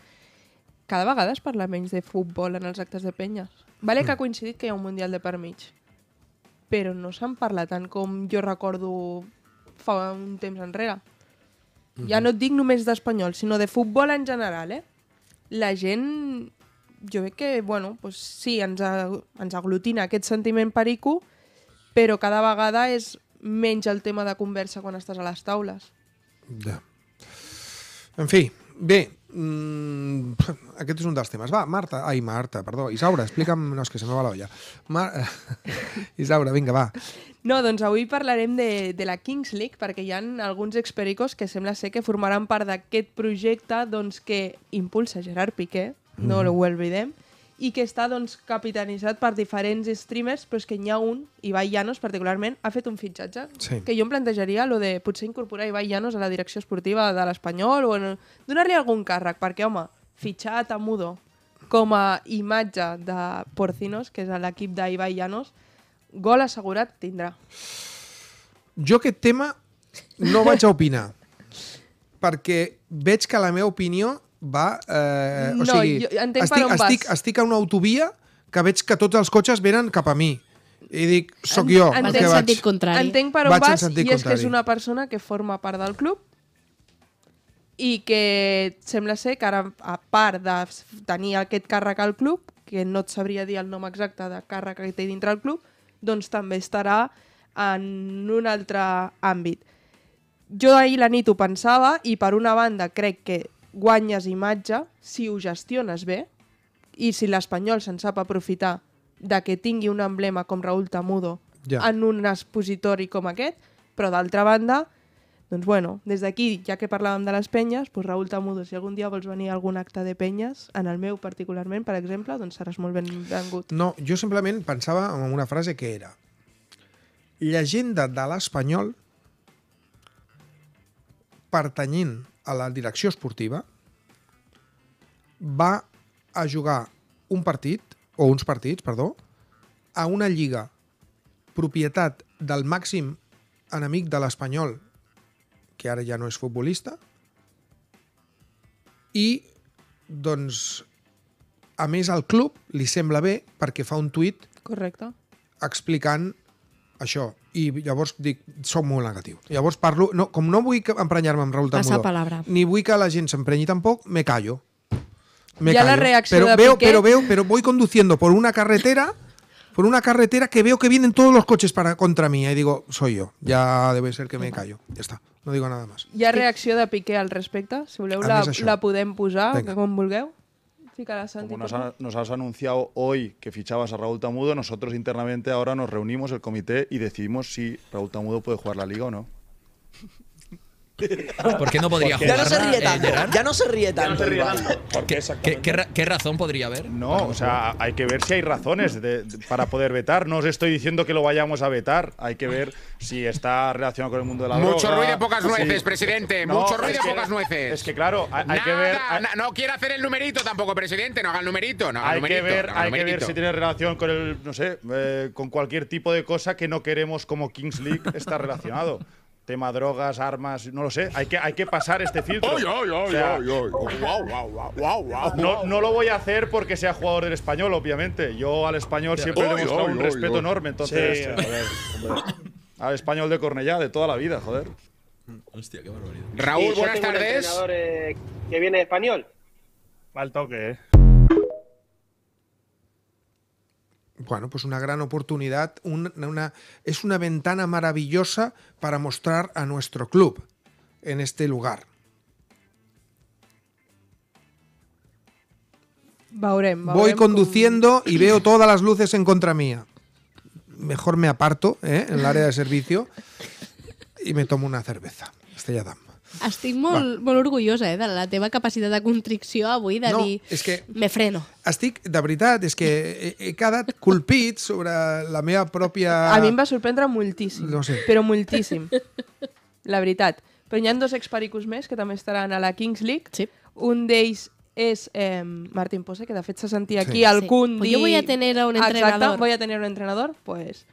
Cada vegada es parla menys de futbol en els actes de penyes. Vale que ha mm. coincidit que hi ha un Mundial de per mig, però no se'n parla tant com jo recordo fa un temps enrere. Mm -hmm. Ja mhm. no et dic només d'espanyol, sinó de futbol en general, eh? La gent, jo veig que, bueno, pues sí, ens, ens aglutina aquest sentiment perico, però cada vegada és menys el tema de conversa quan estàs a les taules.
Ja. En fi, bé, Mm, aquest és un dels temes. Va, Marta, ai, Marta, perdó, Isaura, explica'm... No, és que se me va l'olla. Mar... Isaura, vinga, va.
No, doncs avui parlarem de, de la Kings League perquè hi han alguns expericos que sembla ser que formaran part d'aquest projecte doncs, que impulsa Gerard Piqué, mm. no mhm. ho oblidem, i que està doncs, capitanitzat per diferents streamers, però és que n'hi ha un, Ibai Llanos particularment, ha fet un fitxatge sí. que jo em plantejaria lo de potser incorporar Ibai Llanos a la direcció esportiva de l'Espanyol o donar-li algun càrrec, perquè, home, fitxar a Tamudo com a imatge de Porcinos, que és l'equip d'Ibai Llanos, gol assegurat tindrà.
Jo aquest tema no vaig a opinar, perquè veig que la meva opinió va... Eh, no, o sigui, jo entenc estic, per on estic, vas. Estic a una autovia que veig que tots els cotxes venen cap a mi. I dic, sóc jo entenc, el que vaig. Sentit contrari. Entenc per on vaig vas i contrari. és que és una
persona que forma part del club i que sembla ser que ara, a part de tenir aquest càrrec al club, que no et sabria dir el nom exacte de càrrec que té dintre el club, doncs també estarà en un altre àmbit. Jo ahir la nit ho pensava i per una banda crec que guanyes imatge si ho gestiones bé i si l'Espanyol se'n sap aprofitar de que tingui un emblema com Raúl Tamudo ja. en un expositori com aquest, però d'altra banda, doncs bueno, des d'aquí, ja que parlàvem de les penyes, doncs Raül Tamudo, si algun dia vols venir a algun acte de penyes, en el meu particularment, per exemple, doncs seràs molt benvingut.
No, jo simplement pensava en una frase que era llegenda de l'espanyol pertanyent a la direcció esportiva, va a jugar un partit, o uns partits, perdó, a una lliga propietat del màxim enemic de l'Espanyol, que ara ja no és futbolista, i doncs a més al club li sembla bé perquè fa un tuit Correcte. explicant això, Y llavors dic, sóc molt negatiu. Llavors parlo, no, como no vull a me amb Raül ni vull que la gent s'emprenyi tampoco, me callo. ya la reacción pero veo, Piqué. Pero veo, pero voy conduciendo por una carretera por una carretera que veo que vienen todos los coches para contra mí. Y digo, soy yo. Ya debe ser que me callo. Ya está, No digo nada más.
¿Ya reaccioné reacció de Piqué al respecto? Si voleu, la, la podem posar, como nos,
nos, has anunciado hoy que fichabas a Raúl Tamudo, nosotros internamente ahora nos reunimos el comité y decidimos si Raúl Tamudo puede jugar la liga o no. ¿Por qué no podría jugar? Eh, ya no se ríe tanto. ya no se ríe qué, razón podría haber? No, o sea, hay que ver si hay razones para poder vetar. No os estoy diciendo que lo vayamos a vetar. Hay que ver si está relacionado con el mundo de la droga. Mucho ruido y pocas nueces, presidente. Mucho ruido y pocas nueces. Es que claro, hay, que ver. no quiere hacer el numerito tampoco,
presidente. No haga el numerito. hay que ver, hay que ver si
tiene relación con el, no sé, eh, con cualquier tipo de cosa que no queremos como Kings League está relacionado tema drogas, armas, no lo sé. Hay que, hay que pasar este filtro. No, no lo voy a hacer porque sea jugador del español, obviamente. Yo al español siempre le he mostrado un respeto enorme, entonces. Al español de Cornellá, de toda la vida, joder. Hostia, qué barbaridad. Raúl, buenas tardes. Eh, que viene de español. Mal toque, eh
bueno, pues una gran oportunidad, una, es una ventana maravillosa para mostrar a nuestro club en este lugar.
Voy conduciendo y veo
todas las luces en contra mía. Mejor me aparto ¿eh? en el área de servicio y me tomo una cerveza. Estrella
Estic molt, Va. molt orgullosa eh, de la teva capacitat de contricció avui, de no, dir, és que
me freno. Estic, de veritat, és que he, he quedat colpit sobre la meva pròpia... A mi em va sorprendre moltíssim, no sé. però moltíssim,
la veritat. Però hi ha dos expericus més que també estaran a la Kings League. Sí. Un d'ells és eh, Martín Pose, que de fet se sentia sí. aquí al sí. Cundi... Pues yo voy a tener a un entrenador. Exacte, voy a tener un entrenador, pues...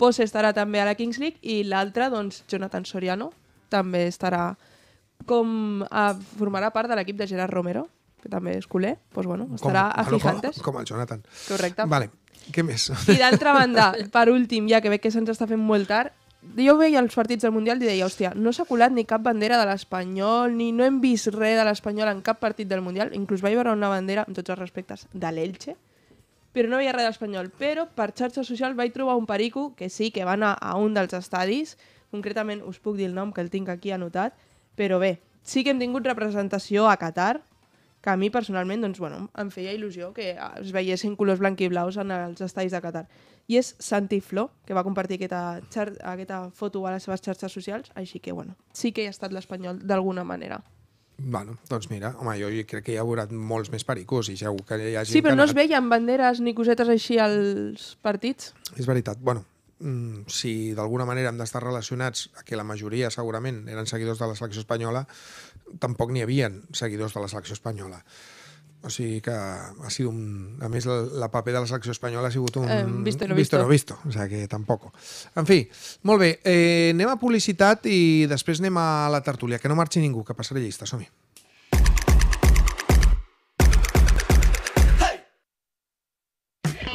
Pose estarà també a la Kings League i l'altre, doncs, Jonathan Soriano, també estarà com a, formarà part de l'equip de Gerard Romero, que també és culer, pues doncs,
bueno, estarà com, a Fijantes. Com, com el Jonathan. Correcte. Vale. Què més? I d'altra
banda, per últim, ja que veig que se'ns està fent molt tard, jo veia els partits del Mundial i deia, hòstia, no s'ha colat ni cap bandera de l'Espanyol, ni no hem vist res de l'Espanyol en cap partit del Mundial, inclús vaig veure una bandera, amb tots els respectes, de l'Elche, però no veia ha res d'espanyol. Però per xarxa social vaig trobar un perico que sí, que va anar a un dels estadis, Concretament us puc dir el nom, que el tinc aquí anotat, però bé, sí que hem tingut representació a Qatar, que a mi personalment doncs, bueno, em feia il·lusió que es veiessin colors blanc i blaus en els estalls de Qatar. I és Santi Flo, que va compartir aquesta, xar aquesta foto a les seves xarxes socials, així que bueno, sí que hi ha estat l'espanyol d'alguna manera.
Bueno, doncs mira, home, jo crec que hi ha haurà molts més pericurs i segur que hi ha gent... Sí, però no es
veien banderes ni cosetes així als partits.
És veritat, bueno, Mm, si d'alguna manera hem d'estar relacionats a que la majoria segurament eren seguidors de la selecció espanyola, tampoc n'hi havien seguidors de la selecció espanyola. O sigui que ha sido un... A més, el, la paper de la selecció espanyola ha sigut un... Eh, visto, no visto. visto no visto. O sigui que tampoc. En fi, molt bé. Eh, anem a publicitat i després anem a la tertúlia. Que no marxi ningú, que passaré llista. Som-hi.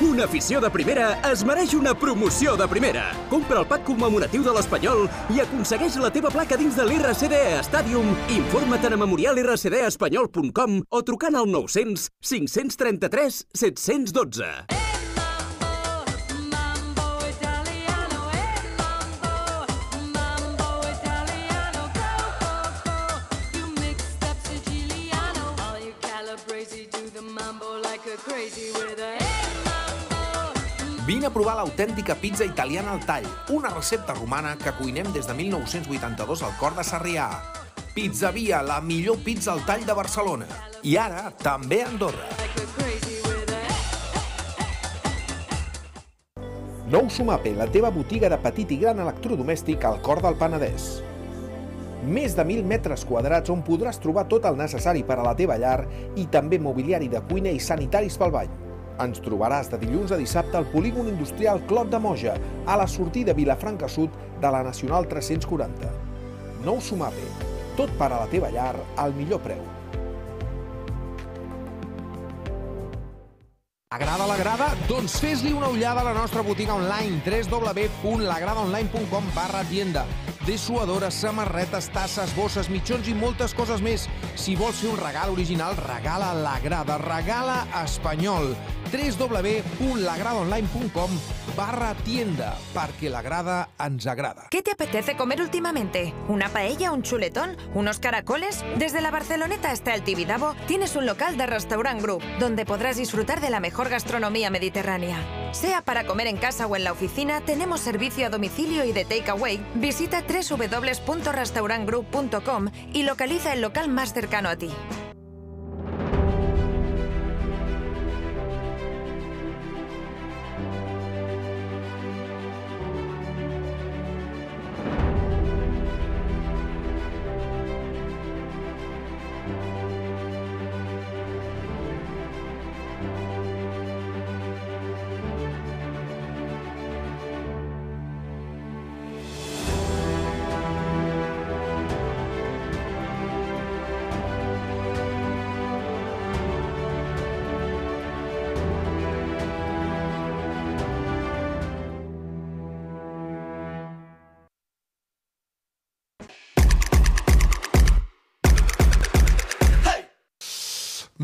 Una afició de primera es mereix una promoció de primera. Compra el pack commemoratiu de l'Espanyol i aconsegueix la teva placa dins de l'RCDE Stadium. Informa't a memorialrcdespanyol.com o trucant al 900 533 712. Eh!
Vine a provar l'autèntica pizza italiana al tall, una recepta romana que cuinem des de 1982 al cor de Sarrià. Pizza Via, la millor pizza al tall de Barcelona. I ara, també a Andorra. Nou Sumape, la teva botiga de petit i gran electrodomèstic al cor del Penedès més de 1.000 metres quadrats on podràs trobar tot el necessari per a la teva llar i també mobiliari de cuina i sanitaris pel bany. Ens trobaràs de dilluns a dissabte al polígon industrial Clot de Moja, a la sortida Vilafranca Sud de la Nacional 340. Nou Sumape, tot per a la teva llar al millor preu. Agrada la grada? Doncs fes-li una ullada a la nostra botiga online www.lagradaonline.com barra tienda. Dessuadores, samarretes, tasses, bosses, mitjons i moltes coses més. Si vols fer un regal original, regala la grada, regala espanyol. www.lagradaonline.com barra tienda, Parque la grada ens
¿Qué te apetece comer últimamente? ¿Una paella, un chuletón, unos caracoles? Desde la Barceloneta hasta el Tibidabo tienes un local de Restaurant Group, donde podrás disfrutar de la mejor gastronomía mediterránea. Sea para comer en casa o en la oficina, tenemos servicio a domicilio y de takeaway. Visita www.restaurantgroup.com y localiza el local más cercano a ti.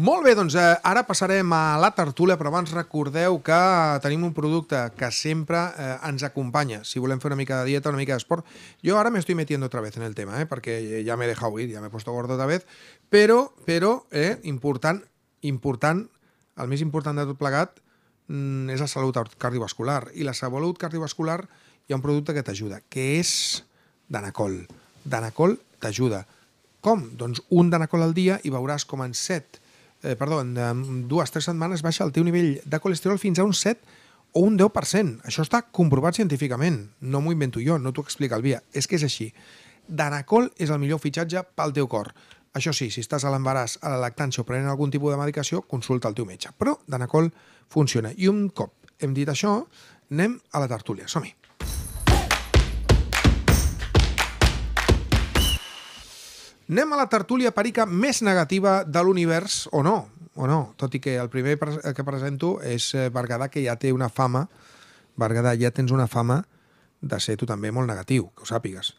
Molt bé, doncs eh, ara passarem a la tertúlia, però abans recordeu que tenim un producte que sempre eh, ens acompanya. Si volem fer una mica de dieta, una mica d'esport... jo ara me estoy metiendo otra vez en el tema, ¿eh? perquè ja me he dejado ir, m'he me he puesto gordo otra vez, però, però eh, important, important, el més important de tot plegat mm, és la salut cardiovascular. I la salut cardiovascular hi ha un producte que t'ajuda, que és Danacol. Danacol t'ajuda. Com? Doncs un Danacol al dia i veuràs com en 7 eh, perdó, en dues, tres setmanes baixa el teu nivell de colesterol fins a un 7 o un 10%. Això està comprovat científicament. No m'ho invento jo, no t'ho explica el Via. És que és així. Danacol és el millor fitxatge pel teu cor. Això sí, si estàs a l'embaràs, a la lactància o prenent algun tipus de medicació, consulta el teu metge. Però Danacol funciona. I un cop hem dit això, anem a la tertúlia. Som-hi. Anem a la tertúlia perica més negativa de l'univers, o no, o no, tot i que el primer eh, que presento és eh, Berguedà, que ja té una fama, Berguedà, ja tens una fama de ser tu també molt negatiu, que ho sàpigues.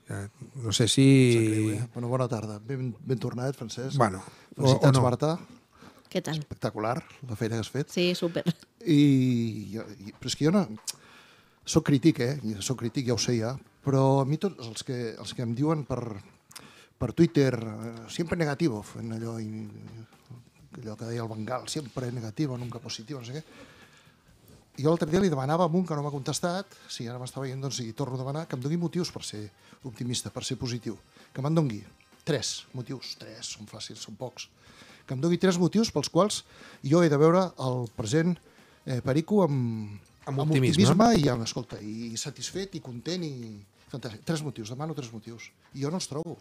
No sé si... Creu, eh? bueno, bona tarda. Ben, ben tornat, Francesc. Bueno, Felicitats, o, o no. Marta. Què tal? Espectacular, la feina que
has fet. Sí, super. I, jo, i però és que jo no... Soc crític, eh? Soc crític, ja ho sé ja. Però a mi tots els que, els que em diuen per, per Twitter, eh, sempre negatiu, fent allò, i, allò que deia el Bengal, sempre negatiu, nunca positiu, no sé què. I jo l'altre dia li demanava a un que no m'ha contestat, si ara m'està veient, doncs hi torno a demanar, que em doni motius per ser optimista, per ser positiu. Que me'n doni tres motius, tres, són fàcils, són pocs. Que em doni tres motius pels quals jo he de veure el present eh, Perico amb, amb, amb optimisme, optimisme i, amb, escolta, i satisfet i content i fantàstic. Tres motius, demano tres motius. I jo no els trobo.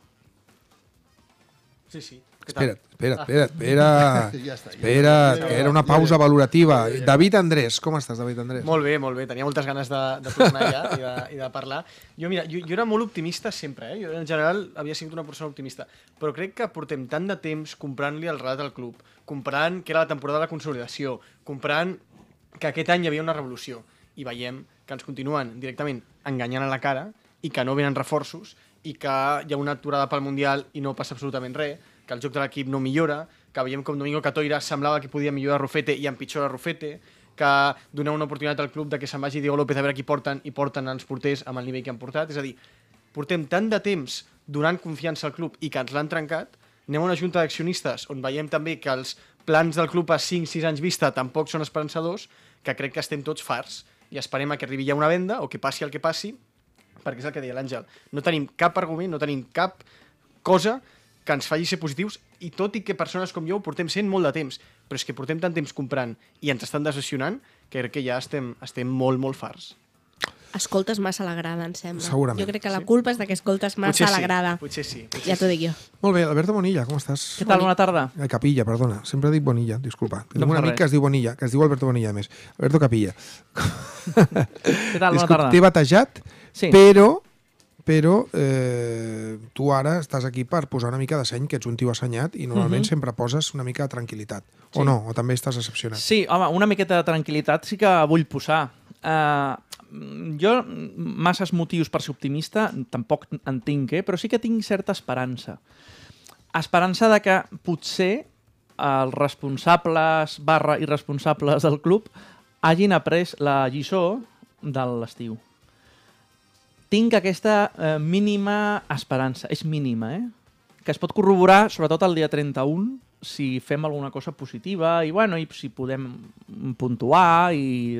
Sí, sí. Espera't, espera't, ah. espera't, espera't, ja està, ja que era una pausa valorativa. David Andrés,
com estàs, David Andrés?
Molt bé, molt bé. Tenia moltes ganes de, de tornar allà i de, i de parlar. Jo, mira, jo, jo era molt optimista sempre, eh? Jo, en general, havia sigut una persona optimista. Però crec que portem tant de temps comprant-li el relat al club, comprant que era la temporada de la consolidació, comprant que aquest any hi havia una revolució. I veiem que ens continuen directament enganyant a la cara i que no venen reforços i que hi ha una aturada pel Mundial i no passa absolutament res, que el joc de l'equip no millora, que veiem com Domingo Catoira semblava que podia millorar Rufete i empitjora Rufete, que donar una oportunitat al club de que se'n vagi Diego López a veure qui porten i porten els porters amb el nivell que han portat. És a dir, portem tant de temps donant confiança al club i que ens l'han trencat, anem a una junta d'accionistes on veiem també que els plans del club a 5-6 anys vista tampoc són esperançadors, que crec que estem tots farts i esperem que arribi ja una venda o que passi el que passi perquè és el que deia l'Àngel, no tenim cap argument, no tenim cap cosa que ens faci ser positius i tot i que persones com jo ho portem sent molt de temps, però és que portem tant temps comprant i ens estan decepcionant que crec que ja estem, estem molt, molt farts.
Escoltes massa la grada, em sembla. Segurament. Jo crec que la culpa és de que escoltes massa potser sí, la grada. Potser sí. Potser ja t'ho dic jo.
Molt bé, Alberto Bonilla, com estàs? Què tal, bona tarda. Ai, eh, Capilla, perdona. Sempre dic Bonilla, disculpa. Tinc no un amic res. que es diu Bonilla, que es diu Alberto Bonilla, a més. Alberto Capilla. Què tal, bona Disculpa, tarda. T'he batejat Sí. Però però eh, tu ara estàs aquí per posar una mica de seny, que ets un tio assenyat i normalment uh mhm. -huh. sempre poses una mica de tranquil·litat. Sí. O no? O també estàs decepcionat? Sí,
home, una miqueta de tranquil·litat sí que vull posar. Uh, jo masses motius per ser optimista tampoc en tinc, eh? però sí que tinc certa esperança. Esperança de que potser els responsables barra irresponsables del club hagin après la lliçó de l'estiu tinc aquesta eh, mínima esperança, és mínima, eh? que es pot corroborar, sobretot el dia 31, si fem alguna cosa positiva i, bueno, i si podem puntuar i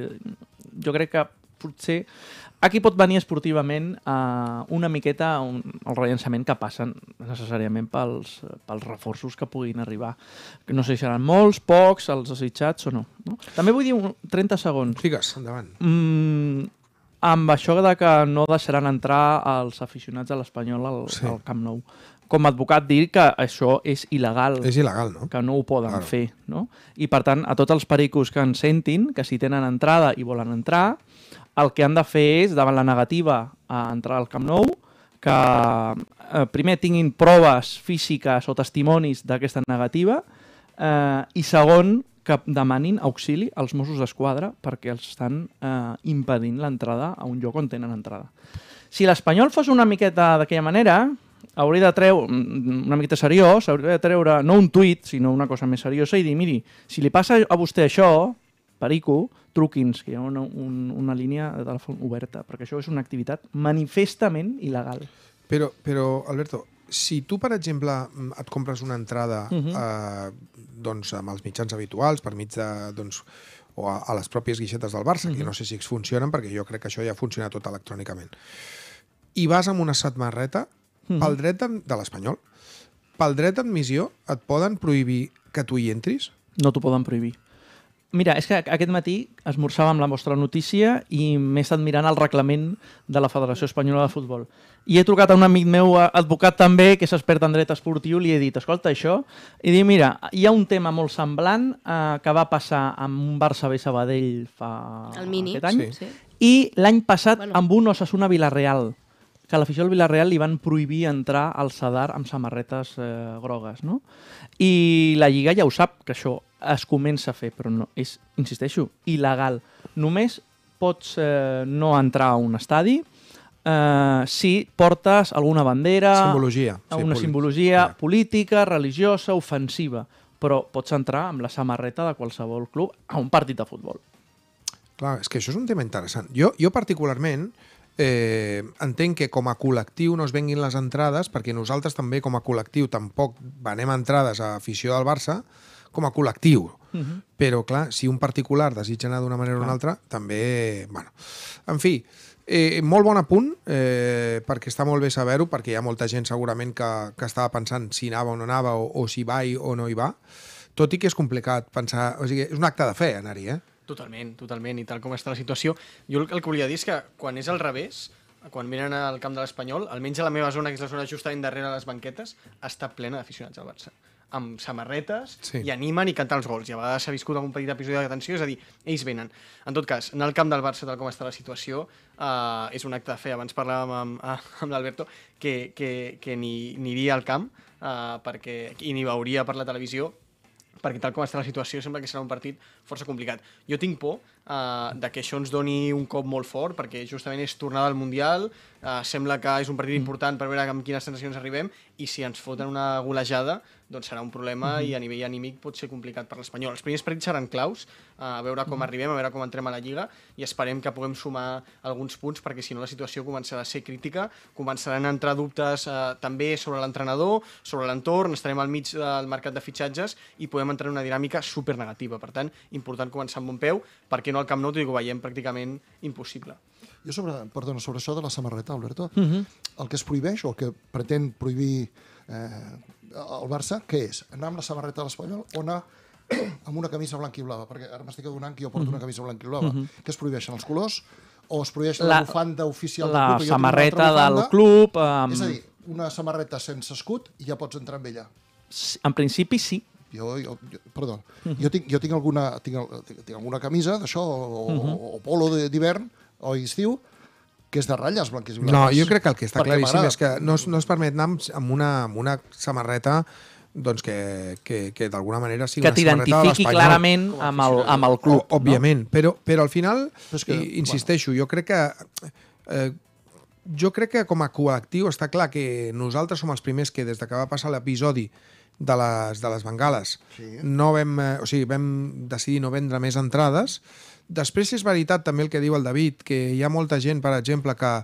jo crec que potser aquí pot venir esportivament eh, una miqueta un, el rellençament que passen necessàriament pels, pels reforços que puguin arribar. No sé si seran molts, pocs, els desitjats o no. no? També vull dir un, 30 segons. Digues, endavant. Mm, amb això de que no deixaran entrar els aficionats de l'Espanyol al, sí. al Camp Nou. Com a advocat, dir que això és il·legal. És il·legal, no? Que no ho poden claro. fer, no? I, per tant, a tots els pericos que en sentin, que si tenen entrada i volen entrar, el que han de fer és, davant la negativa a entrar al Camp Nou, que eh, primer tinguin proves físiques o testimonis d'aquesta negativa eh, i segon que demanin auxili als Mossos d'Esquadra perquè els estan eh, impedint l'entrada a un lloc on tenen entrada. Si l'Espanyol fos una miqueta d'aquella manera, hauria de treure, mm, una miqueta seriós, hauria de treure no un tuit, sinó una cosa més seriosa i dir, miri, si li passa a vostè això, Perico, truqui'ns, que hi ha una, un, una línia de telèfon oberta, perquè això és una activitat
manifestament il·legal. Però, però Alberto, si tu, per exemple, mm, et compres una entrada uh mhm. -huh. eh, doncs, amb els mitjans habituals, per mig de... Doncs, o a, a les pròpies guixetes del Barça, uh -huh. que mhm. no sé si funcionen, perquè jo crec que això ja funciona tot electrònicament, i vas amb una setmarreta, uh mhm. -huh. pel dret de, de l'Espanyol, pel dret d'admissió et poden prohibir que tu hi entris? No t'ho poden prohibir.
Mira, és que aquest matí esmorzava amb la vostra notícia i m'he estat mirant el reglament de la Federació Espanyola de Futbol. I he trucat a un amic meu, advocat també, que és expert en dret esportiu, li he dit, escolta, això... I diu, mira, hi ha un tema molt semblant eh, que va passar amb un Barça B Sabadell fa el mini, aquest any. Sí. I l'any passat bueno. amb un Osasuna Villarreal que a l'afició del Villarreal li van prohibir entrar al Sadar amb samarretes eh, grogues, no? I la Lliga ja ho sap, que això es comença a fer, però no, és, insisteixo, il·legal. Només pots eh, no entrar a un estadi eh, si portes alguna bandera... Simbologia. Sí, una simbologia sí. política, religiosa, ofensiva. Però pots entrar amb la samarreta de qualsevol club a un partit
de futbol. Clar, és que això és un tema interessant. Jo, jo particularment eh, entenc que com a col·lectiu no es venguin les entrades perquè nosaltres també com a col·lectiu tampoc venem entrades a afició del Barça, com a col·lectiu. Uh mhm. -huh. Però, clar, si un particular desitja anar d'una manera o una altra, també... Bueno. En fi, Eh, molt bon apunt, eh, perquè està molt bé saber-ho, perquè hi ha molta gent segurament que, que estava pensant si anava o no anava, o, o si va i, o no hi va, tot i que és complicat pensar... O sigui, és un acte de fe anar-hi, eh?
Totalment, totalment, i tal com està la situació. Jo el, el que volia dir és que quan és al revés, quan miren al camp de l'Espanyol, almenys a la meva zona, que és la zona justament darrere de les banquetes, està plena d'aficionats al Barça amb samarretes sí. i animen i canten els gols. I a vegades s'ha viscut algun petit episodi de tensió, és a dir, ells venen. En tot cas, en el camp del Barça tal com està la situació eh, és un acte de fe. Abans parlàvem amb, amb l'Alberto que, que, que ni, ni iria al camp eh, perquè, i ni veuria per la televisió perquè tal com està la situació sembla que serà un partit força complicat. Jo tinc por Uh, de que això ens doni un cop molt fort, perquè justament és tornada al Mundial, uh, sembla que és un partit mm. important per veure amb quines sensacions arribem, i si ens foten una golejada, doncs serà un problema mm -hmm. i a nivell anímic pot ser complicat per l'Espanyol. Els primers partits seran claus, uh, a veure com mm -hmm. arribem, a veure com entrem a la Lliga, i esperem que puguem sumar alguns punts, perquè si no la situació començarà a ser crítica, començaran a entrar dubtes uh, també sobre l'entrenador, sobre l'entorn, estarem al mig del mercat de fitxatges i podem entrar en una dinàmica super negativa. Per tant, important començar amb bon peu, perquè no al Camp Nou, i ho veiem pràcticament impossible.
Jo sobre, perdona, sobre això de la samarreta, Alberto, uh mhm. -huh. el que es prohibeix o el que pretén prohibir eh, el Barça, què és? Anar amb la samarreta de l'Espanyol o anar amb una camisa blanca i blava? Perquè ara m'estic adonant que jo porto una mhm. camisa blanca i blava. Uh mhm. -huh. Que es prohibeixen els colors o es prohibeix la, la bufanda oficial la del club? La samarreta del club... Um... És a dir, una samarreta sense escut i ja pots entrar amb ella. En principi sí, jo, jo, jo, perdó, uh -huh. jo, tinc, jo tinc, alguna, tinc, tinc, tinc alguna camisa d'això, o, uh -huh. o, o polo d'hivern, o estiu, que és de ratlles
blanques i blaves. No, jo crec que el que està Perquè claríssim és que no es, no es permet anar amb, una, amb una samarreta doncs que, que, que d'alguna manera sigui que t'identifiqui clarament amb el, amb el club. O, òbviament, no? però, però al final, però que, insisteixo, bueno. jo crec que eh, jo crec que com a col·lectiu està clar que nosaltres som els primers que des de que va passar l'episodi de les, de les bengales. Sí. No vam, eh, o sigui, vam decidir no vendre més entrades. Després és veritat també el que diu el David, que hi ha molta gent, per exemple, que,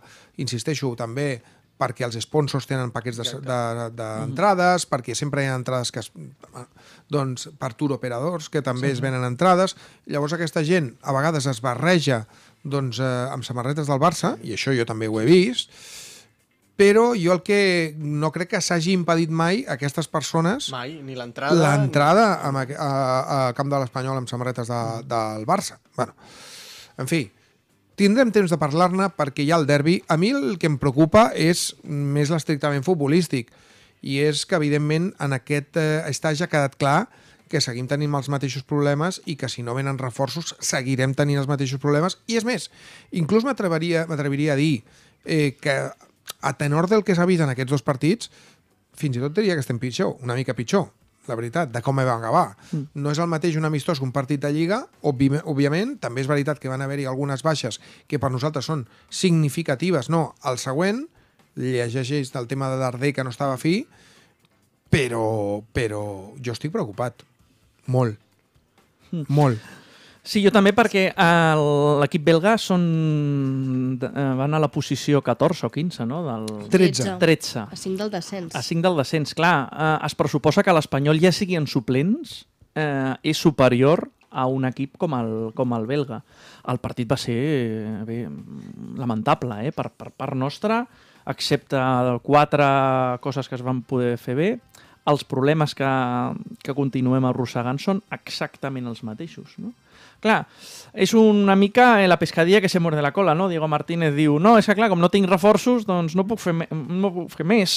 insisteixo, també perquè els sponsors tenen paquets d'entrades, de, de, mm perquè sempre hi ha entrades que es, doncs, per tour operadors que també sí. es venen entrades. Llavors aquesta gent a vegades es barreja doncs, eh, amb samarretes del Barça, i això jo també ho he vist, però jo el que no crec que s'hagi impedit mai aquestes persones... Mai, ni l'entrada... L'entrada ni... a, a, a Camp de l'Espanyol amb samarretes de, mm. del Barça. Bueno, en fi, tindrem temps de parlar-ne perquè hi ha el derbi. A mi el que em preocupa és més l'estrictament futbolístic i és que, evidentment, en aquest eh, estatge ha quedat clar que seguim tenint els mateixos problemes i que si no venen reforços seguirem tenint els mateixos problemes. I és més, inclús m'atreviria a dir eh, que a tenor del que s'ha vist en aquests dos partits, fins i tot diria que estem pitjor, una mica pitjor, la veritat, de com va acabar. Mm. No és el mateix un amistós que un partit de Lliga, obvi òbviament, també és veritat que van haver-hi algunes baixes que per nosaltres són significatives, no, el següent, llegeixis del tema de Dardé que no estava fi, però, però jo estic preocupat, molt, mm. molt.
Sí, jo també perquè eh, l'equip belga són, eh, van a la posició 14 o 15, no? Del... 13. 13. A
5 del descens. A
5 del descens, clar. Eh, es pressuposa que l'Espanyol ja sigui en suplents eh, és superior a un equip com el, com el belga. El partit va ser eh, bé, lamentable eh? per, per part nostra, excepte quatre coses que es van poder fer bé, els problemes que, que continuem arrossegant són exactament els mateixos. No? clar, és una mica eh, la pescadilla que se morde la cola, no? Diego Martínez diu, no, és que clar, com no tinc reforços, doncs no puc fer, no puc fer més.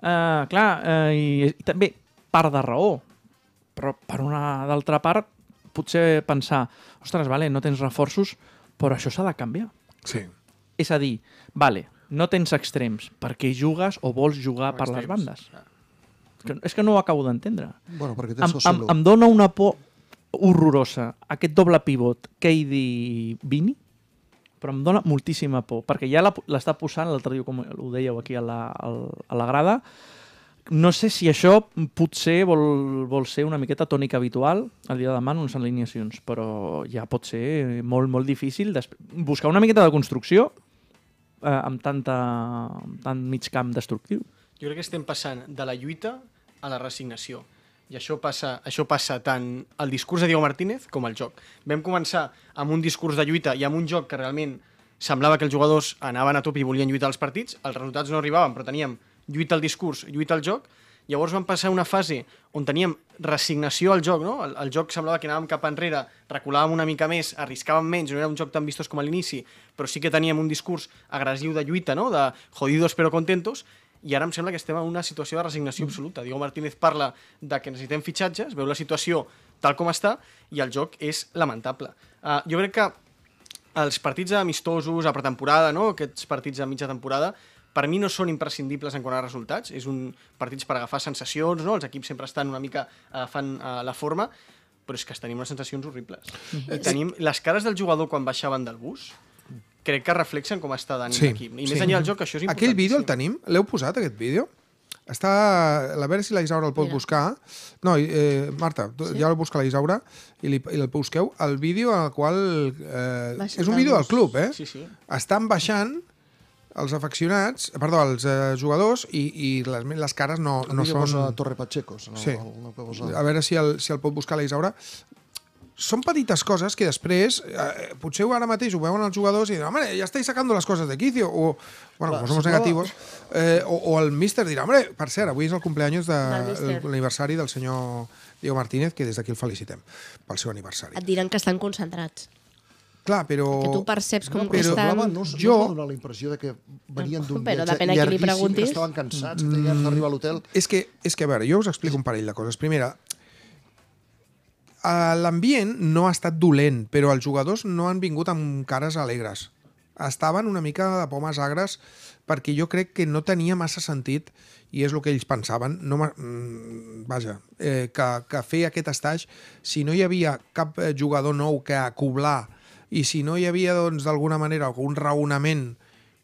Uh, clar, uh, i, i també part de raó, però per una d'altra part potser pensar, ostres, vale, no tens reforços, però això s'ha de canviar. Sí. És a dir, vale, no tens extrems, perquè jugues o vols jugar per extrems. les bandes. Que, és que no ho acabo d'entendre. Bueno, perquè tens em, em, em dona una por horrorosa, aquest doble pivot, Cady-Vini, però em dóna moltíssima por, perquè ja l'està posant, l'altre dia com ho dèieu aquí a la, a la grada, no sé si això potser vol, vol ser una miqueta tònica habitual el dia de demà en unes alineacions, però ja pot ser molt, molt difícil buscar una miqueta de construcció eh, amb,
tanta, amb tant mig camp destructiu. Jo crec que estem passant de la lluita a la resignació. I això passa, això passa tant al discurs de Diego Martínez com al joc. Vam començar amb un discurs de lluita i amb un joc que realment semblava que els jugadors anaven a top i volien lluitar els partits, els resultats no arribaven, però teníem lluita al discurs, lluita al joc, Llavors vam passar una fase on teníem resignació al joc, no? El, el joc semblava que anàvem cap enrere, reculàvem una mica més, arriscàvem menys, no era un joc tan vistós com a l'inici, però sí que teníem un discurs agressiu de lluita, no? De jodidos però contentos, i ara em sembla que estem en una situació de resignació mm. absoluta. Diego Martínez parla de que necessitem fitxatges, veu la situació tal com està i el joc és lamentable. Uh, jo crec que els partits amistosos a pretemporada, no? aquests partits a mitja temporada, per mi no són imprescindibles en quant a resultats, és un partits per agafar sensacions, no? els equips sempre estan una mica agafant eh, uh, eh, la forma, però és que tenim unes sensacions horribles. Mm -hmm. Tenim les cares del jugador quan baixaven del bus, crec que reflexen com està Dani sí, aquí. I més sí. enllà del joc, això és important.
Aquell vídeo el tenim? L'heu posat, aquest vídeo? Està... A veure si la Isaura el pot Mira. buscar. No, eh, Marta, tu, sí? ja el busca la Isaura i, li, i el busqueu. El vídeo en el qual... Eh, és un vídeo del club, eh? Sí, sí. Estan baixant els afeccionats, eh, perdó, els eh, jugadors i, i les, les cares no, el no són... Posa Torre Pacheco. No, sí. no, no posa... A veure si el, si el pot buscar la Isaura són petites coses que després, eh, potser ara mateix ho veuen els jugadors i diuen, home, ja estàs sacant les coses de quicio, o, bueno, Clar, com som negatius, eh, o, o el míster dirà, home, per cert, avui és el cumpleaños de l'aniversari del senyor Diego Martínez, que des d'aquí el felicitem pel seu aniversari.
Et diran que estan concentrats.
Clar, però... Que tu perceps com No, que estan... no, no jo- no donar la impressió de que venien d'un viatge depèn li llarguíssim, que estaven cansats, que ja d'arribar a l'hotel. Mm, és que, és que, a veure, jo us explico un parell de coses. Primera, Eh, l'ambient no ha estat dolent, però els jugadors no han vingut amb cares alegres. Estaven una mica de pomes agres perquè jo crec que no tenia massa sentit i és el que ells pensaven, no, mm, vaja, eh, que, que fer aquest estatge, si no hi havia cap eh, jugador nou que acoblar i si no hi havia doncs, d'alguna doncs, manera algun raonament,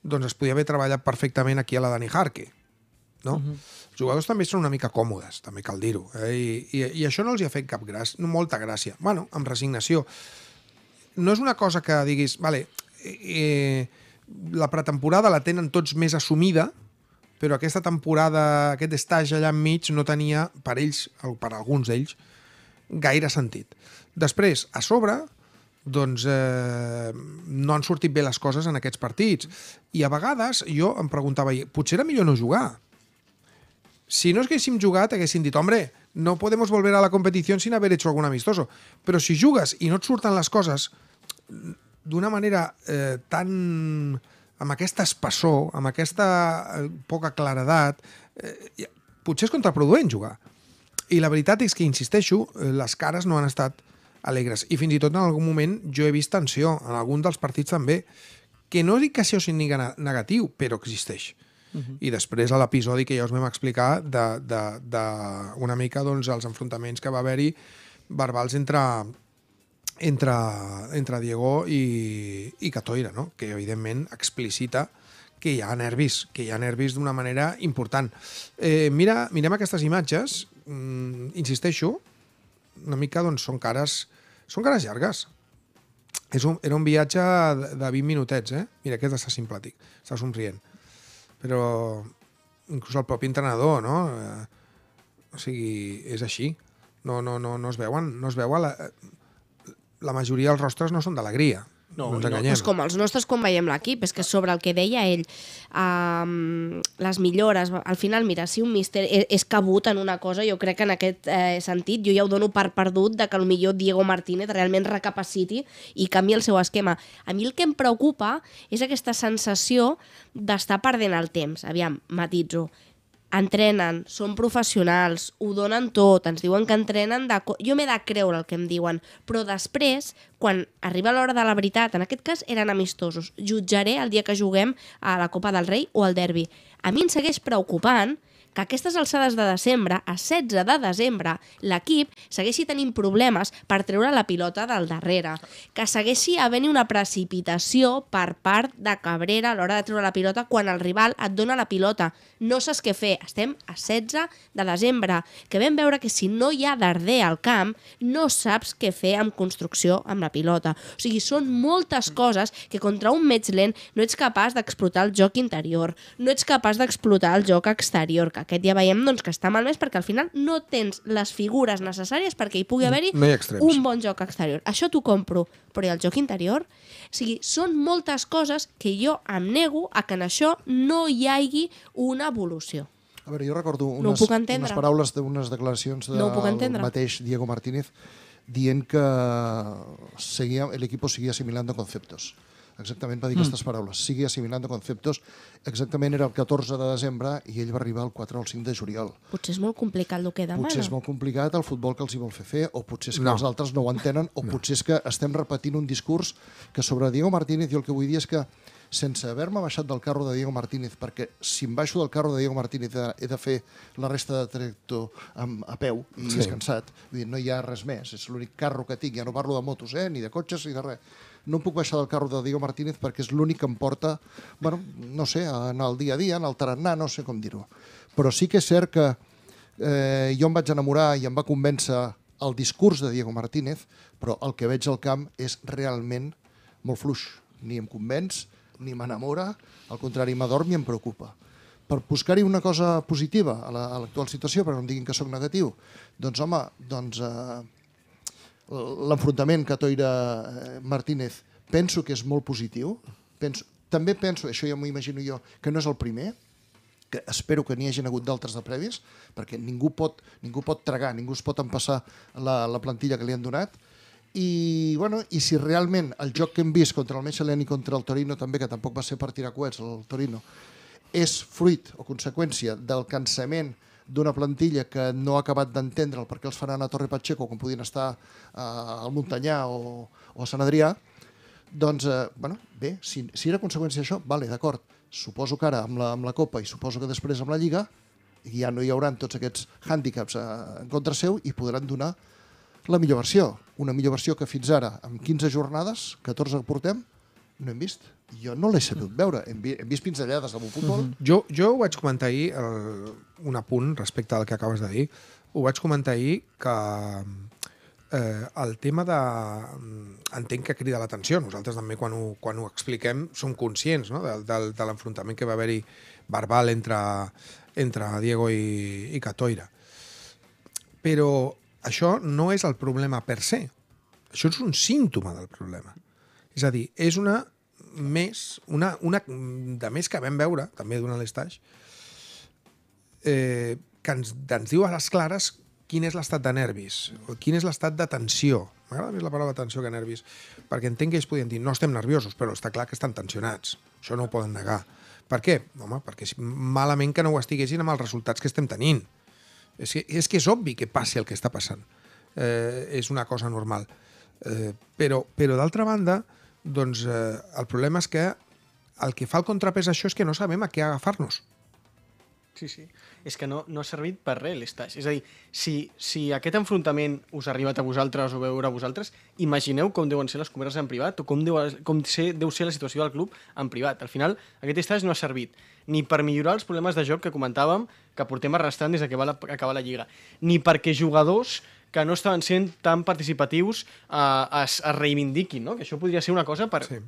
doncs es podia haver treballat perfectament aquí a la Dani Harke. No? Uh mhm. -huh els jugadors també són una mica còmodes, també cal dir-ho, eh? I, i, i això no els hi ha fet cap gràcia, no, molta gràcia. Bueno, amb resignació. No és una cosa que diguis, vale, eh, eh la pretemporada la tenen tots més assumida, però aquesta temporada, aquest estatge allà enmig no tenia per ells, o per alguns d'ells, gaire sentit. Després, a sobre, doncs eh, no han sortit bé les coses en aquests partits. I a vegades jo em preguntava, potser era millor no jugar, si no es que haguéssim jugat, haguéssim dit, hombre, no podem volver a la competició sin haver hecho algun amistoso. Però si jugues i no et surten les coses d'una manera eh, tan... amb aquesta espessor, amb aquesta eh, poca claredat, eh, potser és contraproduent jugar. I la veritat és que, insisteixo, eh, les cares no han estat alegres. I fins i tot en algun moment jo he vist tensió, en algun dels partits també, que no dic que això sigui negatiu, però existeix. -huh. I després a l'episodi que ja us vam explicar de, de, de una mica doncs, els enfrontaments que va haver-hi verbals entre, entre, entre Diego i, i Catoira, no? que evidentment explicita que hi ha nervis, que hi ha nervis d'una manera important. Eh, mira, mirem aquestes imatges, mm, insisteixo, una mica doncs, són cares són cares llargues. És un, era un viatge de 20 minutets, eh? Mira, aquest és simpàtic, Està somrient però inclús el propi entrenador, no? Eh, o sigui, és així. No, no, no, no es veuen, no es veuen la, la majoria dels rostres no són d'alegria. No, no, no és
com els nostres quan veiem l'equip, és que sobre el que deia ell, um, les millores, al final, mira, si un míster és, e, és cabut en una cosa, jo crec que en aquest eh, sentit, jo ja ho dono per perdut de que millor Diego Martínez realment recapaciti i canvi el seu esquema. A mi el que em preocupa és aquesta sensació d'estar perdent el temps. Aviam, matitzo entrenen, són professionals, ho donen tot, ens diuen que entrenen de... Jo m'he de creure el que em diuen, però després, quan arriba l'hora de la veritat, en aquest cas eren amistosos, jutjaré el dia que juguem a la Copa del Rei o al Derbi. A mi em segueix preocupant que a aquestes alçades de desembre, a 16 de desembre, l'equip segueixi tenint problemes per treure la pilota del darrere, que segueixi havent una precipitació per part de Cabrera a l'hora de treure la pilota quan el rival et dona la pilota. No saps què fer. Estem a 16 de desembre, que vam veure que si no hi ha darder al camp, no saps què fer amb construcció amb la pilota. O sigui, són moltes coses que contra un metge lent no ets capaç d'explotar el joc interior, no ets capaç d'explotar el joc exterior, que aquest ja veiem doncs, que està malmès perquè al final no tens les figures necessàries perquè hi pugui haver-hi no un bon joc exterior. Això t'ho compro, però i el joc interior? O sigui, són moltes coses que jo em nego a que en això no hi hagi una evolució.
A veure, jo recordo unes, no unes paraules d'unes declaracions del de no mateix Diego Martínez dient que seguia, el equipo seguía asimilando conceptos exactament va dir mm. aquestes paraules, sigui de conceptos, exactament era el 14 de desembre i ell va arribar el 4 o el 5 de juliol.
Potser és molt complicat el que demana. Potser és
molt complicat el futbol que els hi vol fer fer, o potser és que no. els altres no ho entenen, o no. potser és que estem repetint un discurs que sobre Diego Martínez jo el que vull dir és que sense haver-me baixat del carro de Diego Martínez, perquè si em baixo del carro de Diego Martínez he de fer la resta de tractor amb, a peu sí. descansat, vull dir, no hi ha res més, és l'únic carro que tinc, ja no parlo de motos, eh, ni de cotxes, ni de res no em puc baixar del carro de Diego Martínez perquè és l'únic que em porta, bueno, no sé, en el dia a dia, en el tarannà, no sé com dir-ho. Però sí que és cert que eh, jo em vaig enamorar i em va convèncer el discurs de Diego Martínez, però el que veig al camp és realment molt fluix. Ni em convenç, ni m'enamora, al contrari, m'adorm i em preocupa. Per buscar-hi una cosa positiva a l'actual situació, perquè no em diguin que sóc negatiu, doncs home, doncs, eh, l'enfrontament que toira eh, martínez penso que és molt positiu. Penso, també penso, això ja m'ho imagino jo, que no és el primer, que espero que n'hi hagin hagut d'altres de previs, perquè ningú pot, ningú pot tragar, ningú es pot empassar la, la plantilla que li han donat, i, bueno, i si realment el joc que hem vist contra el Mechelen i contra el Torino també, que tampoc va ser per tirar coets el Torino, és fruit o conseqüència del cansament d'una plantilla que no ha acabat d'entendre el per què els faran a Torre Pacheco, quan podien estar eh, al Muntanyà o, o a Sant Adrià, doncs, eh, bueno, bé, si, si era conseqüència d'això, vale, d'acord, suposo que ara amb la, amb la Copa i suposo que després amb la Lliga ja no hi hauran tots aquests hàndicaps eh, en contra seu i podran donar la millor versió. Una millor versió que fins ara, amb 15
jornades, 14 que portem, no hem vist. Jo no l'he sabut veure. Hem,
vi hem vist pinzellades del futbol. Mm
-hmm. jo, jo ho vaig comentar ahir, el, un apunt respecte al que acabes de dir, ho vaig comentar ahir que eh, el tema de... Entenc que crida l'atenció. Nosaltres també, quan ho, quan ho expliquem, som conscients no? de, de, de l'enfrontament que va haver-hi verbal entre, entre Diego i, i Catoira. Però això no és el problema per se. Això és un símptoma del problema. És a dir, és una més, una, una de més que vam veure, també durant l'estaix, eh, que ens, ens diu a les clares quin és l'estat de nervis, o quin és l'estat de tensió. M'agrada més la paraula tensió que nervis, perquè entenc que ells podien dir no estem nerviosos, però està clar que estan tensionats. Això no ho poden negar. Per què? Home, perquè malament que no ho estiguessin amb els resultats que estem tenint. És que és, que és obvi que passi el que està passant. Eh, és una cosa normal. Eh, però però d'altra banda, eh, doncs eh, el problema és que el que fa el contrapès això és que no sabem a què agafar-nos.
Sí, sí. És que no, no ha servit per res l'estaix. És a dir, si, si aquest enfrontament us ha arribat a vosaltres o veure a vosaltres, imagineu com deuen ser les converses en privat o com, deu, com ser, deu ser la situació del club en privat. Al final, aquest estaix no ha servit ni per millorar els problemes de joc que comentàvem que portem arrastrant des que va la, acabar la Lliga, ni perquè jugadors que no estaven sent tan participatius eh, es, es reivindiquin, no? que això podria ser una cosa per... Sí.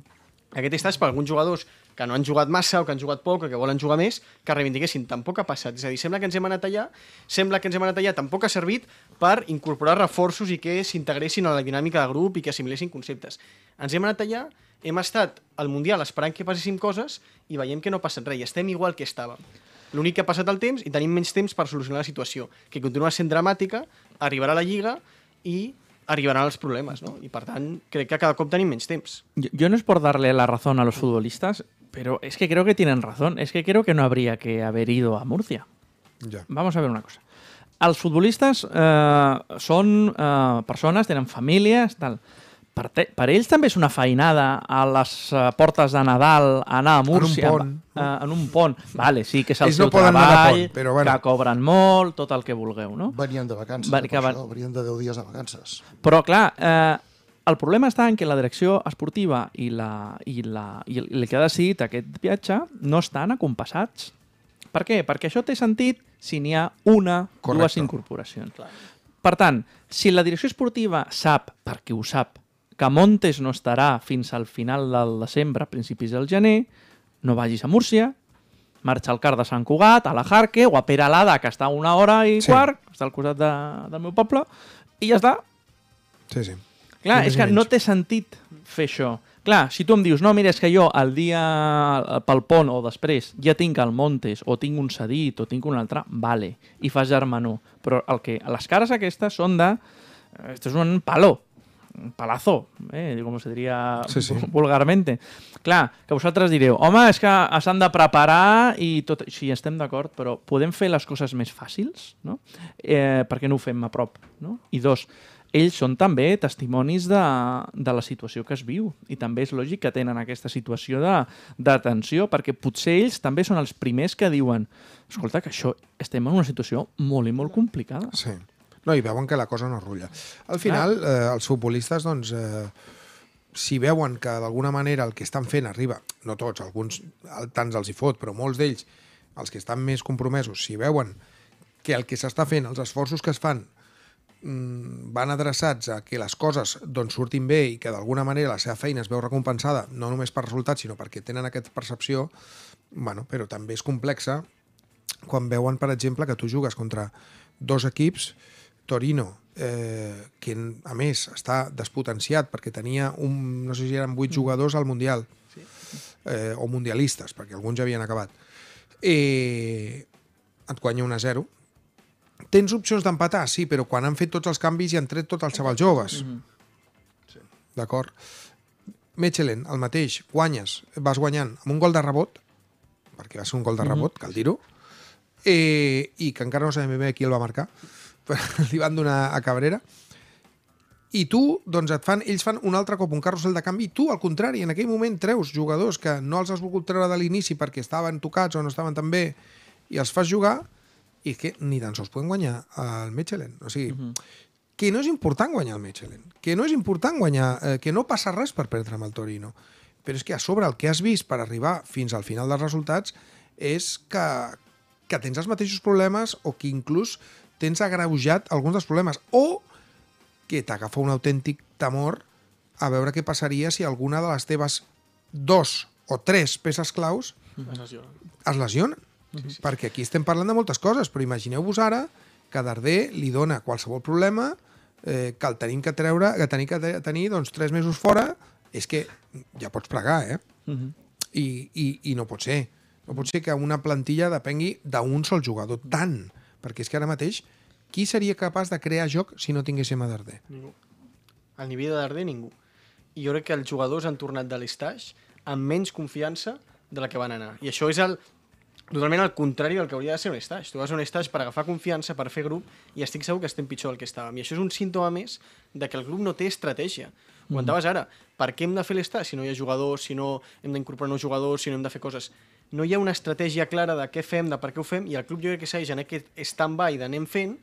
Aquest estat per alguns jugadors que no han jugat massa o que han jugat poc o que volen jugar més, que reivindiquessin. Tampoc ha passat. És a dir, sembla que ens hem anat allà, sembla que ens hem anat allà, tampoc ha servit per incorporar reforços i que s'integressin a la dinàmica de grup i que assimilessin conceptes. Ens hem anat allà, hem estat al Mundial esperant que passessin coses i veiem que no passen res i estem igual que estàvem. L'únic que ha passat el temps i tenim menys temps per solucionar la situació, que continua sent dramàtica, arribarà a la Lliga i arribaran els problemes, no? I per tant, crec que cada cop tenim menys temps.
Jo, jo no és per darle la raó a los
però és es que creo que tienen razón. Es
que creo que no habría que haber ido a Murcia. Ja. Vamos a ver una cosa. Els futbolistes eh, són eh, persones, tenen famílies, tal per, te, per ells també és una feinada a les uh, portes de Nadal anar a Múrcia... En un pont. Uh, en un pont. Vale, sí, que és el ells seu no treball, pont, però, bueno, que cobren molt, tot el que vulgueu, no? Venien de vacances, Va, que van... això,
venien de 10 dies de vacances.
Però, clar, uh, el problema està en que la direcció esportiva i, la, i, la, i el que ha decidit aquest viatge no estan acompassats. Per què? Perquè això té sentit si n'hi ha una, o dues incorporacions. Clar. Per tant, si la direcció esportiva sap, perquè ho sap, que Montes no estarà fins al final del desembre, principis del gener, no vagis a Múrcia, marxa al car de Sant Cugat, a la Jarque o a Peralada, que està una hora i sí. quart, està al costat de, del meu poble, i ja està. Sí, sí. Clar, no és que menys. no té sentit fer això. Clar, si tu em dius, no, mira, és que jo el dia pel pont o després ja tinc el Montes, o tinc un cedit, o tinc un altre, vale, i fas germanó. Però el que les cares aquestes són de... Esto és un palo palazó, eh, com se diria sí, sí. vulgarmente. Clar, que vosaltres direu, home, és que s'han de preparar i tot... Sí, estem d'acord, però podem fer les coses més fàcils, no? Eh, per què no ho fem a prop, no? I dos, ells són també testimonis de, de la situació que es viu i també és lògic que tenen aquesta situació de, de tensió perquè potser ells també són els primers que diuen escolta, que això estem en una situació molt i molt complicada. Sí.
No, i veuen que la cosa no rulla. Al final, ah. eh, els futbolistes, doncs, eh, si veuen que d'alguna manera el que estan fent arriba, no tots, alguns tants els hi fot, però molts d'ells, els que estan més compromesos, si veuen que el que s'està fent, els esforços que es fan, mm, van adreçats a que les coses doncs, surtin bé i que d'alguna manera la seva feina es veu recompensada, no només per resultats, sinó perquè tenen aquesta percepció, bueno, però també és complexa quan veuen, per exemple, que tu jugues contra dos equips Torino, eh, que a més està despotenciat perquè tenia un, no sé si eren vuit mm. jugadors al Mundial sí. eh, o mundialistes, perquè alguns ja havien acabat eh, et guanya 1 a 0 tens opcions d'empatar, sí, però quan han fet tots els canvis i han tret tots els xavals joves mm -hmm. sí. d'acord Mechelen, el mateix, guanyes vas guanyant amb un gol de rebot perquè va ser un gol de mm-hmm. rebot, mm -hmm. cal dir-ho eh, i que encara no sabem bé qui el va marcar li van donar a Cabrera, i tu, doncs et fan, ells fan un altre cop un carrusel de canvi, i tu, al contrari, en aquell moment treus jugadors que no els has volgut treure de l'inici perquè estaven tocats o no estaven tan bé, i els fas jugar, i que ni tan sols poden guanyar el Mechelen. O sigui, uh mhm. -huh. que no és important guanyar el Mechelen, que no és important guanyar, eh, que no passa res per perdre amb el Torino, però és que a sobre el que has vist per arribar fins al final dels resultats és que, que tens els mateixos problemes o que inclús tens agreujat alguns dels problemes. O que t'agafa un autèntic temor a veure què passaria si alguna de les teves dos o tres peces claus
es
lesionen. Es Sí, sí. Perquè aquí estem parlant de moltes coses, però imagineu-vos ara que Darder li dona qualsevol problema eh, que el tenim que treure, que tenim que tenir doncs, tres mesos fora, és que ja pots plegar, eh? Uh mhm. -huh. I, i, I no pot ser. No pot ser que una plantilla depengui d'un sol jugador tant, perquè és que ara mateix qui seria capaç de crear joc si no tinguéssim a Darder? Ningú.
Al nivell de Darder, ningú. I jo crec que els jugadors han tornat de l'estaix amb menys confiança de la que van anar. I això és el, totalment al contrari del que hauria de ser un estatge. Tu vas a un estatge per agafar confiança, per fer grup, i estic segur que estem pitjor del que estàvem. I això és un símptoma més de que el grup no té estratègia. Mm. Quan t'aves ara. Per què hem de fer l'estage si no hi ha jugadors, si no hem d'incorporar nous jugadors, si no hem de fer coses? No hi ha una estratègia clara de què fem, de per què ho fem, i el club jo crec que segueix en aquest stand-by d'anem fent,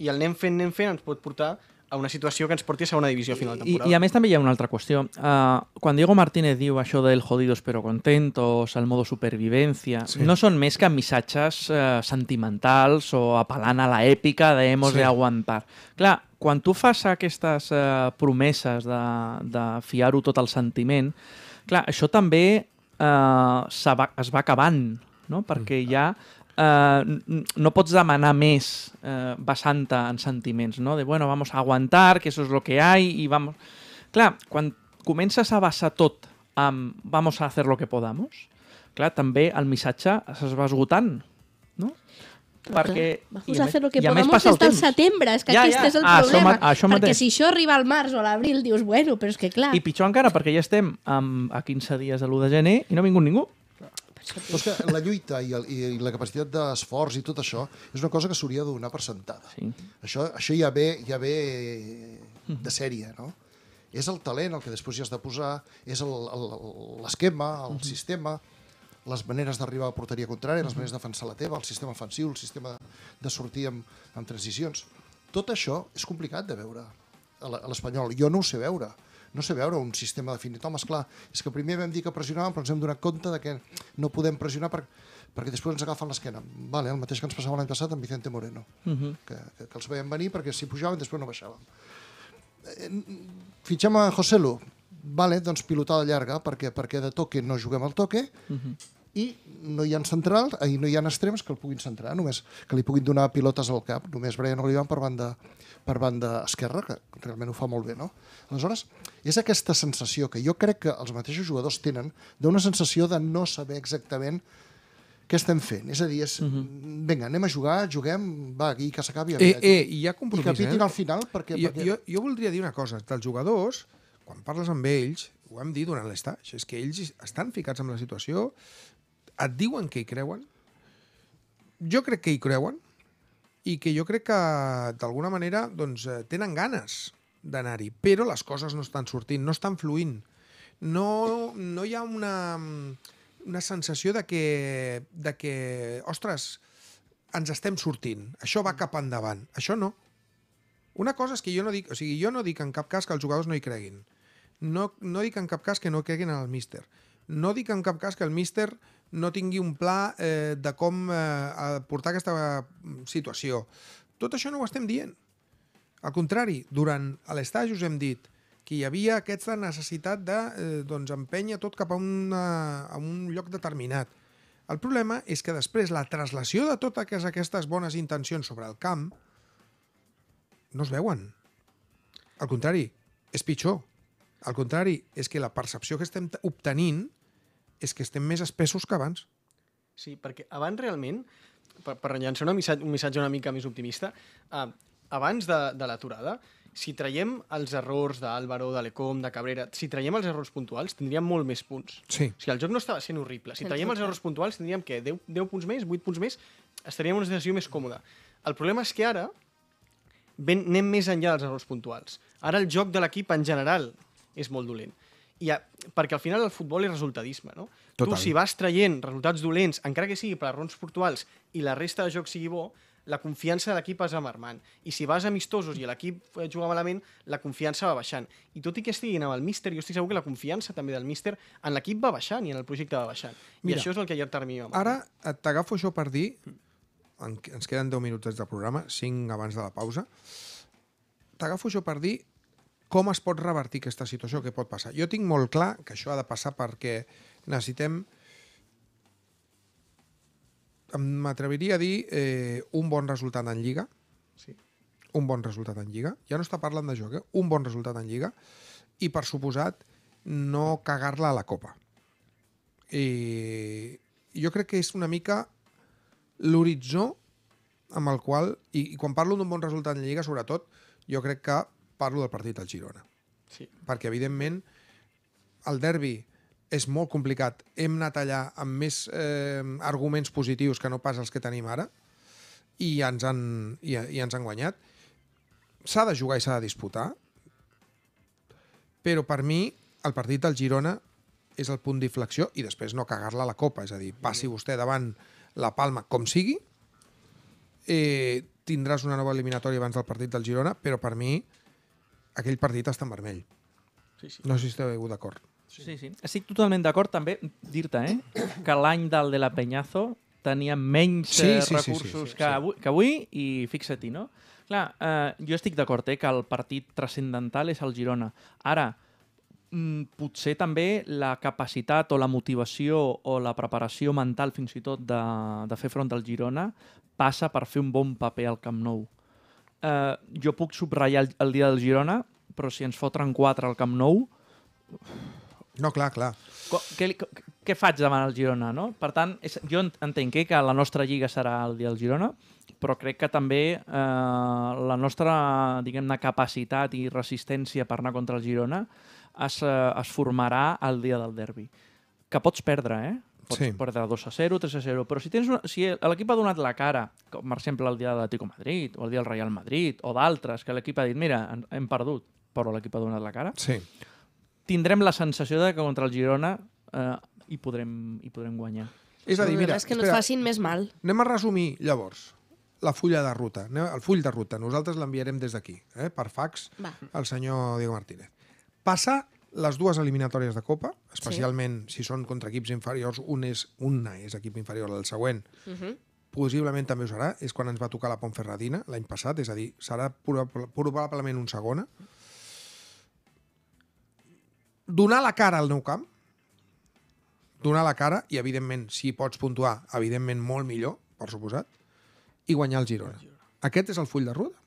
i el anem fent, anem fent, ens pot portar a una situació que ens porti a segona divisió a final de temporada. I, I a
més també hi ha una altra qüestió. Uh, quan Diego Martínez diu això del jodidos però contentos, el modo supervivencia, sí. no són més que missatges uh, sentimentals o apel·lant a la èpica de hemos sí. de aguantar. Clar, quan tu fas aquestes uh, promeses de, de fiar-ho tot al sentiment, clar, això també uh, va, es va acabant, no? perquè mm. ja eh, no pots demanar més eh, basant-te en sentiments, no? De, bueno, vamos a aguantar, que eso es lo que hay, i vamos... Clar, quan comences a basar tot amb vamos a hacer lo que podamos, clar, també el missatge es va esgotant, no? Ah, perquè... Vamos a hacer lo que podamos des del
setembre, és que ja, aquest ja. és el ah, problema. Això, això perquè si això arriba al març o a l'abril dius, bueno, però és que clar... I
pitjor encara, perquè ja estem a 15 dies de l'1 de gener i no ha vingut ningú. Però és que la lluita
i, el, i la capacitat d'esforç i tot això és una cosa que s'hauria de donar per sentada. Sí. Això, això ja ve, ja ve de sèrie, no? És el talent el que després hi has de posar, és l'esquema, el, el, el, mhm. sistema, les maneres d'arribar a porteria contrària, les mhm. maneres de defensar la teva, el sistema ofensiu, el sistema de sortir amb, amb transicions. Tot això és complicat de veure a l'espanyol. Jo no ho sé veure no sé veure un sistema definit. Home, esclar, és que primer vam dir que pressionàvem, però ens hem donat compte de que no podem pressionar per, perquè després ens agafen l'esquena. Vale, el mateix que ens passava l'any passat amb Vicente Moreno, uh mhm. -huh. que, que, que els veiem venir perquè si pujaven després no baixàvem. Eh, fitxem a José Lu, vale, doncs pilotada llarga, perquè perquè de toque no juguem al toque, uh mhm. -huh i no hi ha central, i no hi ha extrems que el puguin centrar, només que li puguin donar pilotes al cap, només Brian Olivan per banda, per banda esquerra, que realment ho fa molt bé, no? Aleshores, és aquesta sensació que jo crec que els mateixos jugadors tenen d'una sensació de no saber exactament què estem fent? És a dir, és, uh mhm. -huh. vinga, anem a jugar, juguem, va, aquí que s'acabi. Eh, eh, i hi ha compromís, I que pitin eh? al final perquè... Jo, perquè... Jo,
jo voldria dir una cosa, dels jugadors, quan parles amb ells, ho hem dit durant l'estatge, és que ells estan ficats en la situació, et diuen que hi creuen, jo crec que hi creuen i que jo crec que d'alguna manera doncs, eh, tenen ganes d'anar-hi, però les coses no estan sortint, no estan fluint. No, no hi ha una, una sensació de que, de que, ostres, ens estem sortint, això va cap endavant, això no. Una cosa és que jo no dic, o sigui, jo no dic en cap cas que els jugadors no hi creguin. No, no dic en cap cas que no creguin en el míster. No dic en cap cas que el míster no tingui un pla eh, de com eh, portar aquesta mm, situació. Tot això no ho estem dient. Al contrari, durant l'estatge us hem dit que hi havia aquesta necessitat de eh, doncs, empènyer tot cap a, una, a un lloc determinat. El problema és que després la traslació de totes aquestes bones intencions sobre el camp no es veuen. Al contrari, és pitjor. Al contrari, és que la percepció que estem obtenint és que estem més espessos que abans.
Sí, perquè abans realment, per, per llançar un missatge, un missatge una mica més optimista, eh, abans de, de l'aturada, si traiem els errors d'Àlvaro, de Lecom, de Cabrera, si traiem els errors puntuals, tindríem molt més punts. Sí. O sigui, el joc no estava sent horrible. Si traiem els errors puntuals, tindríem què? 10, 10 punts més, 8 punts més, estaríem en una situació més còmoda. El problema és que ara ben, anem més enllà dels errors puntuals. Ara el joc de l'equip en general és molt dolent i a, perquè al final el futbol és resultadisme, no? Total. Tu si vas traient resultats dolents, encara que sigui per errors portuals i la resta de joc sigui bo, la confiança de l'equip és va I si vas amistosos i l'equip eh, juga malament, la confiança va baixant. I tot i que estiguin amb el míster, jo estic segur que la confiança també del míster en l'equip va baixant i en el projecte va baixant. Mira, I això és el que ja llarg termini... Ara
t'agafo això per dir, ens queden 10 minuts de programa, 5 abans de la pausa, t'agafo això per dir com es pot revertir aquesta situació, què pot passar. Jo tinc molt clar que això ha de passar perquè necessitem m'atreviria a dir eh, un bon resultat en Lliga. Sí. Un bon resultat en Lliga. Ja no està parlant de joc, eh? Un bon resultat en Lliga. I, per suposat, no cagar-la a la Copa. I jo crec que és una mica l'horitzó amb el qual... I, i quan parlo d'un bon resultat en Lliga, sobretot, jo crec que parlo del partit al Girona. Sí. Perquè, evidentment, el derbi és molt complicat. Hem anat allà amb més eh, arguments positius que no pas els que tenim ara i ens han, i, i ens han guanyat. S'ha de jugar i s'ha de disputar, però per mi el partit del Girona és el punt d'inflexió i després no cagar-la a la copa, és a dir, passi mm. vostè davant la Palma com sigui, eh, tindràs una nova eliminatòria abans del partit del Girona, però per mi aquell partit està en vermell. Sí, sí. No sé si esteu d'acord.
Sí. sí, sí. Estic totalment d'acord també dir-te eh, que l'any del de la Peñazo tenia menys sí, eh, sí, recursos sí, sí, sí. Que, avui, que avui i fixa-t'hi, no? Clar, eh, jo estic d'acord eh, que el partit transcendental és el Girona. Ara, mm, potser també la capacitat o la motivació o la preparació mental fins i tot de, de fer front al Girona passa per fer un bon paper al Camp Nou eh, jo puc subratllar el, el dia del Girona, però si ens fotran 4 al Camp Nou... No, clar, clar. què, què faig davant el Girona, no? Per tant, és, jo entenc eh, que la nostra lliga serà el dia del Girona, però crec que també eh, la nostra diguem-ne capacitat i resistència per anar contra el Girona es, eh, es formarà el dia del derbi. Que pots perdre, eh? pots sí. perdre 2 a 0, 3 a 0, però si, tens una, si l'equip ha donat la cara, com per exemple el dia de l'Atlético Madrid, o el dia del Real Madrid, o d'altres, que l'equip ha dit, mira, hem perdut, però l'equip ha donat la cara, sí. tindrem la sensació
de que contra el Girona eh, hi, podrem, hi podrem guanyar. És a dir, mira... És que no espera, ens facin més mal. Anem a resumir, llavors, la fulla de ruta, el full de ruta. Nosaltres l'enviarem des d'aquí, eh, per fax, Va. al senyor Diego Martínez. Passar les dues eliminatòries de Copa, especialment sí. si són contra equips inferiors, un és, una és equip inferior al següent, uh mhm. -huh. possiblement també ho serà, és quan ens va tocar la Pontferradina l'any passat, és a dir, serà probablement un segona. Donar la cara al nou camp, donar la cara, i evidentment, si pots puntuar, evidentment molt millor, per suposat, i guanyar el Girona. Aquest és el full de ruta.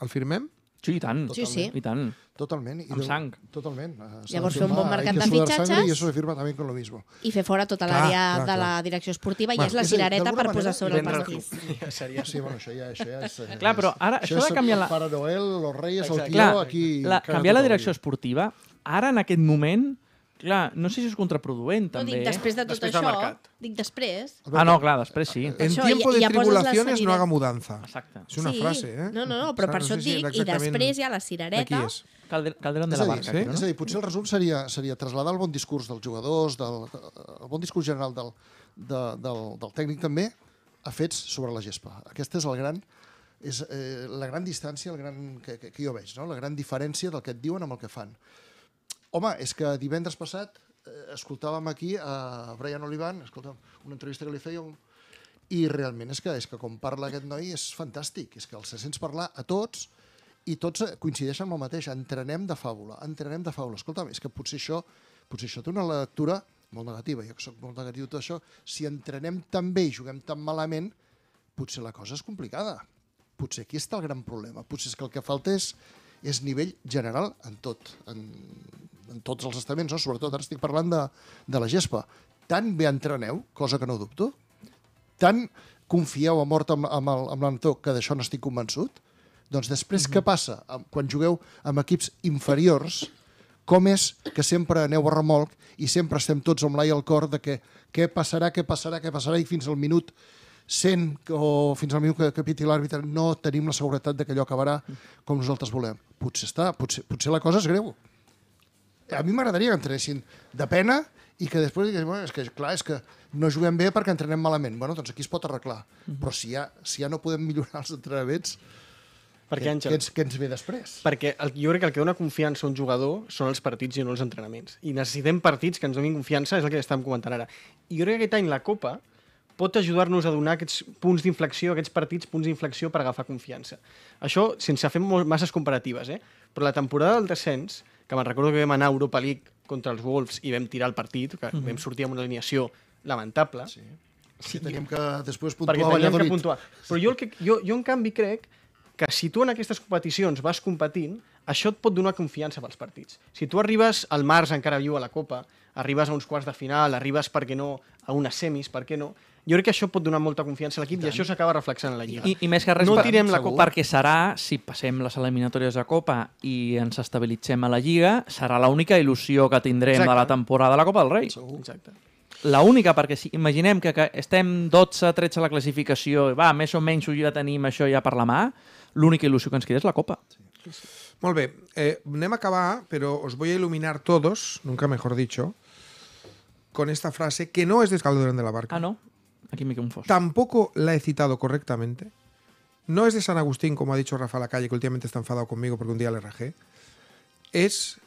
El firmem? Sí, i tant. Totalment. Sí, sí. I tant. Totalment. I de, sang.
Totalmente. Eh, Llavors
fer un bon mercat de
fitxatges... I eso
se firma també con lo mismo. I fer fora tota l'àrea de la
direcció esportiva bueno, i és la cirereta
per posar sobre el pastís. Ja seria... Sí, bueno, això ja, això ja és... Eh, clar, però ara això, això de canviar la... el Noel, los Reyes, Exacte. el tio, Clar, aquí... La, canviar la direcció
esportiva, ara en aquest moment clar, no sé si és contraproduent, també. No, dic eh? després de tot després això, mercat.
dic després. Ah, no, clar,
després sí. En
això, tiempo de tribulaciones no haga mudanza. Exacte. És una sí. frase, eh? No, no, no però per no això et dic, si i després hi ha la cirereta.
Calder, Calderón de la Barca. Sí? no? És a
dir, potser el resum seria, seria trasladar el bon discurs dels jugadors, del, eh, el bon discurs general del, de, del, del tècnic també, a fets sobre la gespa. Aquesta és el gran és eh, la gran distància el gran, que, que, que jo veig, no? la gran diferència del que et diuen amb el que fan. Home, és que divendres passat eh, escoltàvem aquí a Brian Olivan, escolta'm, una entrevista que li fèieu, i realment és que, és que com parla aquest noi és fantàstic, és que els sents parlar a tots i tots eh, coincideixen amb el mateix, entrenem de fàbula, entrenem de fàbula. Escolta, és que potser això, potser això té una lectura molt negativa, jo que soc molt negatiu tot això, si entrenem tan bé i juguem tan malament, potser la cosa és complicada. Potser aquí està el gran problema. Potser és que el que falta és, és nivell general en tot, en en tots els estaments, no? sobretot ara estic parlant de, de la gespa, tan bé entreneu, cosa que no dubto, tan confieu a mort amb, amb, el, amb l'entor, que d'això no estic convençut, doncs després mm -hmm. què passa quan jugueu amb equips inferiors? Com és que sempre aneu a remolc i sempre estem tots amb l'ai al cor de que què passarà, què passarà, què passarà i fins al minut 100 o fins al minut que, capiti l'àrbitre no tenim la seguretat de que allò acabarà com nosaltres volem. Potser està, potser, potser la cosa és greu a mi m'agradaria que entrenessin de pena i que després digués, bueno, és que clar, és que no juguem bé perquè entrenem malament. Bueno, doncs aquí es
pot arreglar. Mm -hmm. Però si ja, si ja no podem millorar els entrenaments, què, què, ens, què ens ve després? Perquè el, jo crec que el que dona confiança a un jugador són els partits i no els entrenaments. I necessitem partits que ens donin confiança, és el que estàvem comentant ara. I jo crec que aquest any la Copa pot ajudar-nos a donar aquests punts d'inflexió, aquests partits, punts d'inflexió per agafar confiança. Això sense fer masses comparatives, eh? però la temporada del descens que me'n recordo que vam anar a Europa League contra els Wolves i vam tirar el partit, que mm -hmm. vam sortir amb una alineació lamentable. Sí. Sí, teníem que després puntuar perquè teníem Valladolid. Que puntuar. Però jo, el que, jo, jo, en canvi, crec que si tu en aquestes competicions vas competint, això et pot donar confiança pels partits. Si tu arribes al març encara viu a la Copa, arribes a uns quarts de final, arribes, perquè no, a unes semis, per què no, jo crec que això pot donar molta confiança a l'equip i, i això s'acaba reflexant a la Lliga. I, i més que res, no per, tirem la Copa.
perquè serà, si passem les eliminatòries de Copa i ens estabilitzem a la Lliga, serà l'única il·lusió que tindrem Exacte. de la temporada de la Copa del Rei. Segur. Exacte. La única, perquè si, imaginem que, que estem 12-13 a la classificació, i va, més o menys ho ja tenim això ja per la mà, l'única il·lusió que ens queda és la Copa.
Sí. Molt bé, eh, anem a acabar, però os voy a tots, todos, nunca mejor dicho, con esta frase que no es de Escaldo de la Barca. Ah, no? Aquí me quedo un foso. Tampoco la he citado correctamente. No es de San Agustín, como ha dicho Rafa Lacalle, que últimamente está enfadado conmigo porque un día le rajé. Es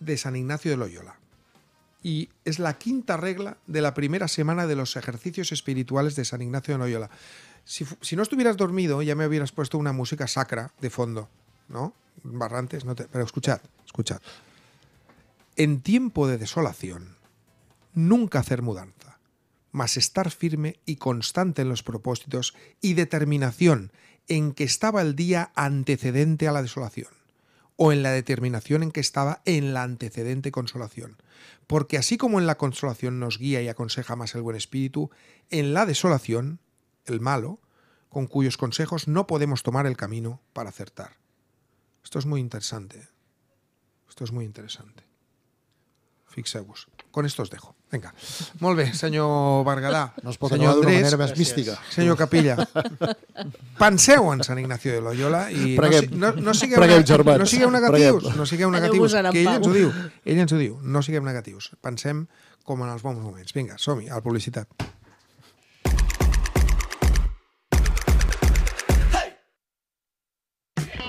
de San Ignacio de Loyola. Y es la quinta regla de la primera semana de los ejercicios espirituales de San Ignacio de Loyola. Si, no estuvieras dormido, ya me hubieras puesto una música sacra de fondo, ¿no? Barrantes, no te... pero escuchad, escuchad. En tiempo de desolación, nunca hacer mudanza más estar firme y constante en los propósitos y determinación en que estaba el día antecedente a la desolación, o en la determinación en que estaba en la antecedente consolación. Porque así como en la consolación nos guía y aconseja más el buen espíritu, en la desolación, el malo, con cuyos consejos no podemos tomar el camino para acertar. Esto es muy interesante. ¿eh? Esto es muy interesante. Fixeu-vos. Con esto os dejo. Venga. Molt bé, senyor Bargadà. No es pot senyor d'una manera més mística. Senyor Capilla. Penseu en Sant Ignacio de Loyola i preguem, no, no, sigueu, preguem, germans, no sigueu negatius. Preguem. No sigueu negatius, que ell ens ho diu. Ell ens ho diu. No siguem negatius. Pensem com en els bons moments. Vinga, som-hi, a la publicitat.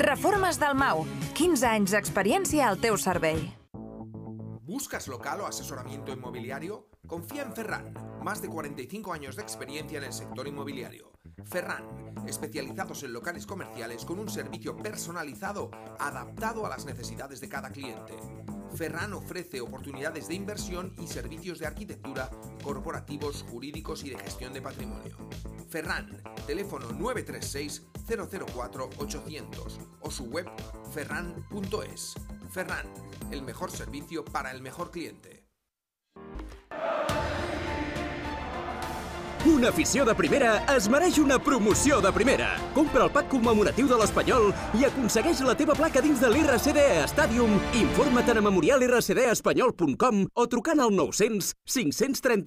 Reformas del Mau. 15 años de experiencia al teu
¿Buscas local o asesoramiento inmobiliario? Confía en Ferran. Más de 45 años de experiencia en el sector inmobiliario. Ferran, especializados en locales comerciales con un servicio personalizado adaptado a las necesidades de cada cliente. Ferran ofrece oportunidades de inversión y servicios de arquitectura, corporativos, jurídicos y de gestión de patrimonio. Ferran, teléfono 936-004-800 o su web ferran.es. Ferran, el mejor servicio para el mejor cliente.
Una afició de primera es una promoción de primera. Compra el pack conmemorativo de Español y aconsegueix la teva placa dins de l'RCD Stadium. Informa't a español.com o trucant al 900 530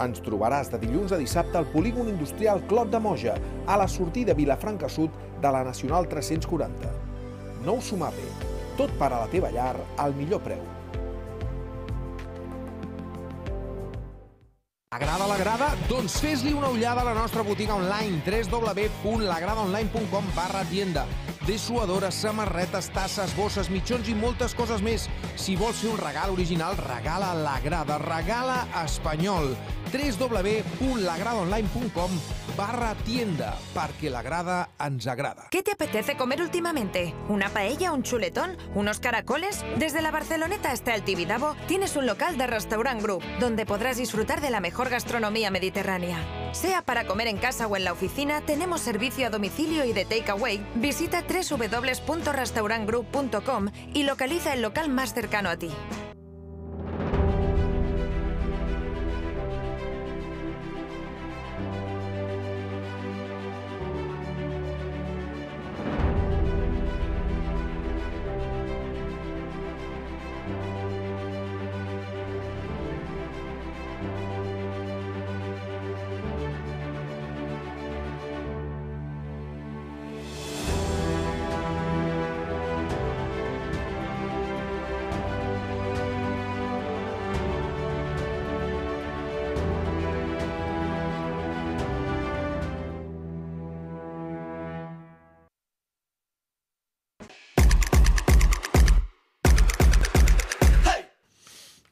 ens trobaràs de dilluns a dissabte al polígon industrial Clot de Moja, a la sortida Vilafranca Sud de la Nacional 340. Nou bé. tot per a la teva llar al millor preu. Agrada la grada? Doncs fes-li una ullada a la nostra botiga online www.lagradaonline.com barra tienda suadoras samarretas, tazas, bolsas, mitjons y muchas cosas más. Si vols un regal original, regala la grada, regala espanyol. www.lagradaonline.com barra tienda, porque la grada ens
¿Qué te apetece comer últimamente? ¿Una paella, un chuletón, unos caracoles? Desde la Barceloneta hasta el Tibidabo tienes un local de Restaurant Group, donde podrás disfrutar de la mejor gastronomía mediterránea. Sea para comer en casa o en la oficina, tenemos servicio a domicilio y de takeaway. Visita www.restaurantgroup.com y localiza el local más cercano a ti.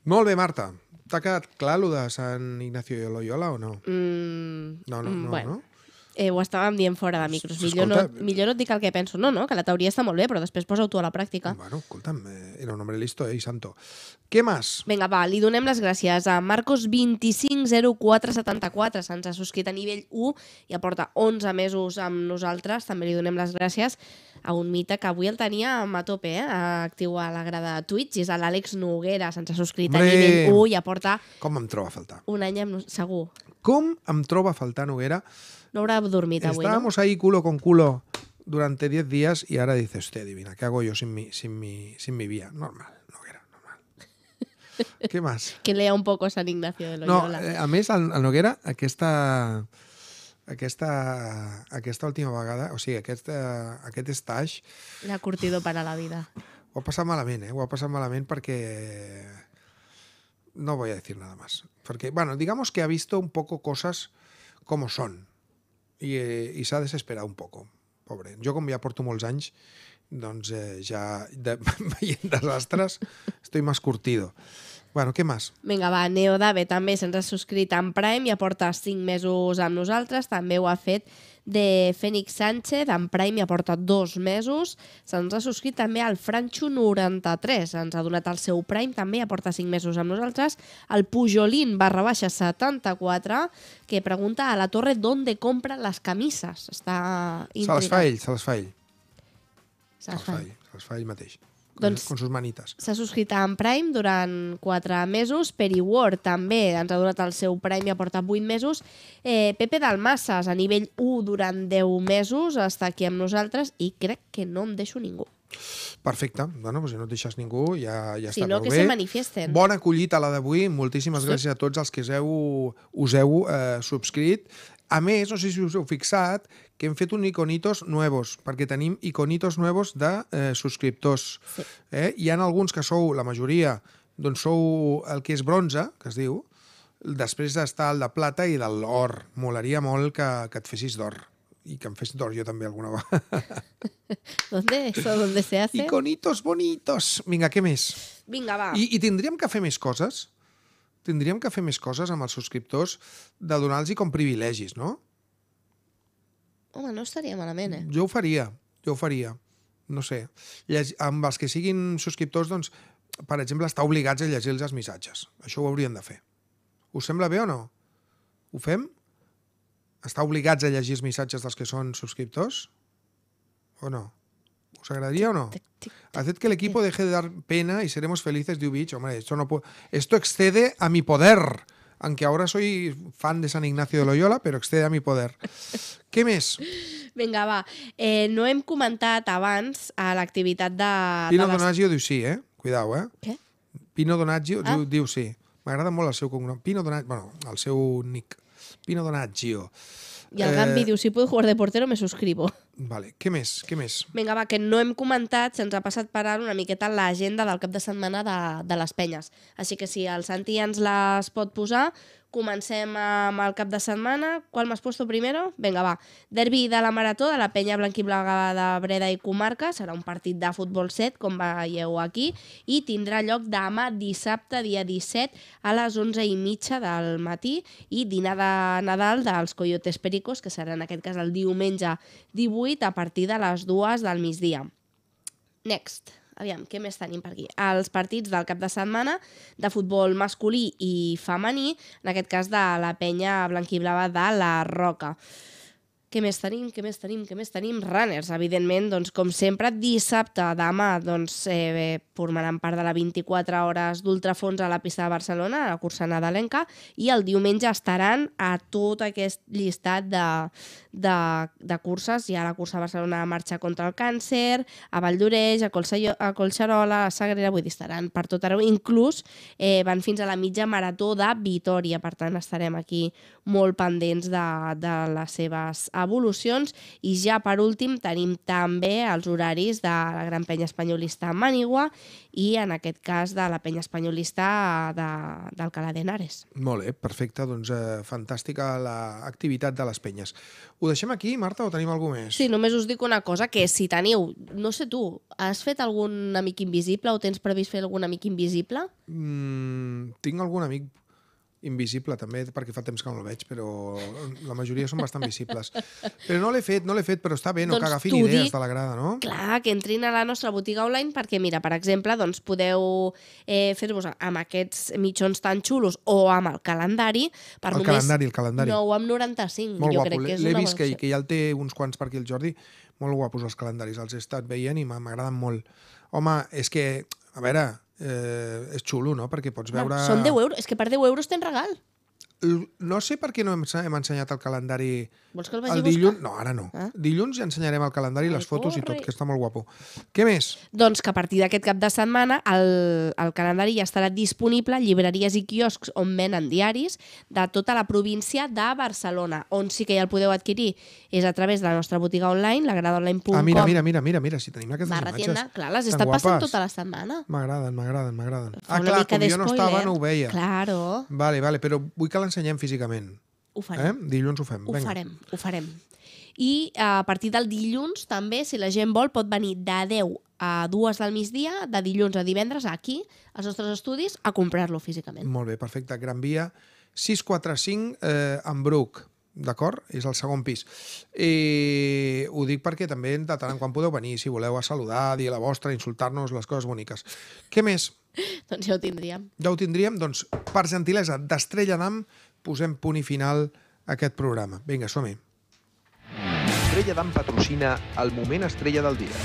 Molt bé, Marta. T'ha quedat clar allò de Sant Ignacio i Loyola o no? Mm, no, no, no, mm, bueno. no?
eh, ho estàvem dient fora de micros. Millor, no, millor no et dic el que penso. No, no, que la teoria està molt bé, però després posa-ho tu a la pràctica. Bueno,
escolta'm, eh, era un hombre listo, eh, santo. Què més?
Vinga, va, li donem les gràcies a Marcos250474, se'ns ha subscrit a nivell 1 i aporta 11 mesos amb nosaltres. També li donem les gràcies a un mite que avui el tenia a tope, eh, actiu a la grada de Twitch, i és l'Àlex Noguera, se'ns ha subscrit Bé. a nivell 1 i aporta...
Com em troba a faltar?
Un any amb... Segur
com em troba a faltar Noguera.
No haurà dormit avui, Estábamos
¿no? ahí culo con culo durante 10 días y ahora dice, hostia, adivina, ¿qué hago yo sin mi, sin mi, sin mi vía? Normal, Noguera, normal.
¿Qué más? que lea un poco San Ignacio de Loyola. No, eh,
a més, a Noguera, aquesta aquesta, aquesta última vegada, o sigui, aquest, aquest estaix...
L'ha curtido para la vida.
Ho ha passat malament, eh? Ho ha passat malament perquè no voy a decir nada más. Porque, bueno, digamos que ha visto un poco cosas como son. y, eh, se ha desesperado un poco, pobre. Jo, com ja porto molts anys, doncs eh, ja de, veient desastres estoy más curtido. Bueno, què més?
Vinga, va, Neo Dave també se'ns ha subscrit en Prime i aporta 5 mesos amb nosaltres. També ho ha fet de Fènix Sánchez, en Prime hi ha portat dos mesos, se'ns ha subscrit també al Franxo93, ens ha donat el seu Prime, també aporta cinc mesos amb nosaltres, el Pujolín barra baixa 74, que pregunta a la torre d'on compra les camises. Està intrigat. Se les fa ell, se les fa ell. Se les fa ell,
se les fa ell mateix doncs, doncs con sus manitas.
S'ha subscrit en Prime durant 4 mesos, Perry Ward també ens ha durat el seu Prime i ha portat 8 mesos, eh, Pepe Dalmasses a nivell 1 durant 10 mesos està aquí amb nosaltres i crec que no em deixo ningú.
Perfecte, bueno, pues si no et deixes ningú ja, ja està si no, molt que bé. Se
manifesten.
Bona acollida la d'avui, moltíssimes sí. gràcies a tots els que us heu, us heu eh, subscrit. A més, no sé si us heu fixat, que hem fet un iconitos nuevos, perquè tenim iconitos nuevos de eh, subscriptors. Sí. Eh? Hi han alguns que sou, la majoria, doncs sou el que és bronze, que es diu, després d'estar el de plata i del l'or. Molaria molt que, que et fessis d'or i que em fes d'or jo també alguna vegada.
¿Dónde? ¿Eso dónde se hace? Iconitos
bonitos. Vinga, què més?
Vinga, va. I, I
tindríem que fer més coses? Tindríem que fer més coses amb els subscriptors de donar-los com privilegis, no?
Home, no estaria malament, eh?
Jo ho faria, jo ho faria. No sé. Llegi amb els que siguin subscriptors, doncs, per exemple, estar obligats a llegir els missatges. Això ho haurien de fer. Us sembla bé o no? Ho fem? Estar obligats a llegir els missatges dels que són subscriptors? ¿O no? ¿Os agradaría o no? Haced que el equipo deje de dar pena y seremos felices de Ubich. Hombre, esto, no puedo... esto excede a mi poder aunque ahora soy fan de San Ignacio de Loyola, pero excede a mi poder. Què més?
Vinga, va. Eh, no hem comentat abans a l'activitat de... Pino de
Donaggio diu sí, eh? Cuidao, eh? Què? Pino Donaggio ah. diu, diu sí. M'agrada molt el seu cognom. Pino Donaggio... Bueno, el seu nick. Pino Pino Donaggio i el Gambi eh... diu,
si puc jugar de portero me suscribo.
Vale, què més? Què més?
Vinga, va, que no hem comentat, se'ns ha passat per ara una miqueta l'agenda del cap de setmana de, de les penyes. Així que si el Santi ens les pot posar, Comencem amb el cap de setmana. Qual m'has posat primer? Vinga, va. Derbi de la Marató, de la penya blanquiblaga de Breda i comarca. Serà un partit de futbol 7, com veieu aquí, i tindrà lloc demà dissabte, dia 17, a les 11 i mitja del matí, i dinar de Nadal dels Coyotes Pericos, que serà en aquest cas el diumenge 18, a partir de les 2 del migdia. Next aviam, què més tenim per aquí? Els partits del cap de setmana de futbol masculí i femení, en aquest cas de la penya blanquiblava de la Roca. Què més tenim? Què més tenim? Què més tenim? Runners, evidentment, doncs, com sempre, dissabte, demà, doncs, eh, formaran part de la 24 hores d'ultrafons a la pista de Barcelona, a la cursa nadalenca, i el diumenge estaran a tot aquest llistat de, de, de curses. Hi ha la cursa Barcelona marxa contra el càncer, a Valldoreix, a, a Colxarola, a Sagrera, vull dir, estaran per tot arreu. Inclús eh, van fins a la mitja marató de Vitoria, per tant, estarem aquí molt pendents de, de les seves evolucions i ja per últim tenim també els horaris de la Gran Penya Espanyolista a Manigua i en aquest cas de la Penya Espanyolista eh, de, del Cala de Henares.
Molt bé, perfecte, doncs eh, fantàstica l'activitat de les penyes. Ho deixem aquí, Marta, o tenim alguna més? Sí,
només us dic una cosa, que si teniu, no sé tu, has fet algun amic invisible o tens previst fer algun amic invisible?
Mm, tinc algun amic invisible també, perquè fa temps que no el veig, però la majoria són bastant visibles. Però no l'he fet, no l'he fet, però està bé, no, doncs que agafin idees dic, de la grada, no?
Clar,
que entrin a la nostra botiga online perquè, mira, per exemple, doncs podeu eh, fer-vos amb aquests mitjons tan xulos o amb el calendari per el només calendari, el calendari. 9 amb 95. Molt jo guapo, crec que és l'he vist que,
que ja el té uns quants per aquí el Jordi, molt guapos els calendaris, els he estat veient i m'agraden molt. Home, és que, a veure, eh, és xulo, no? Perquè pots veure... Clar, són 10
euros, és que per 10 euros tens regal.
No sé per què no hem, hem ensenyat el calendari
Vols que el, vagi el dilluns.
No, ara no. Eh? Dilluns ja ensenyarem el calendari, Ai, les fotos corre. i tot, que està molt guapo. Què més?
Doncs que a partir d'aquest cap de setmana el, el calendari ja estarà disponible a llibreries i quioscs on venen diaris de tota la província de Barcelona, on sí que ja el podeu adquirir és a través de la nostra botiga online, lagradaonline.com. Ah, mira, mira,
mira, mira, mira, si tenim aquestes Barra imatges. Tienda, clar, les he estat guapes. passant tota la setmana. M'agraden, m'agraden, m'agraden. Ah, clar, com jo no estava, no ho veia. Claro. Vale, vale, però vull que l'ensenyem físicament. Ho farem. Eh? Dilluns ho fem. Ho Venga. farem,
ho farem. I eh, a partir del dilluns també, si la gent vol, pot venir de 10 a 2 del migdia, de dilluns a divendres, aquí, als nostres estudis, a comprar-lo
físicament. Molt bé, perfecte. Gran Via, 645 eh, en Bruc d'acord? És el segon pis. I eh, ho dic perquè també de tant en quant podeu venir, si voleu, a saludar, a dir la vostra, insultar-nos, les coses boniques. Què més?
doncs ja ho tindríem.
Ja ho tindríem? Doncs, per gentilesa, d'Estrella d'Am, posem punt i final a aquest programa. Vinga, som-hi. Estrella d'Am patrocina el moment estrella del dia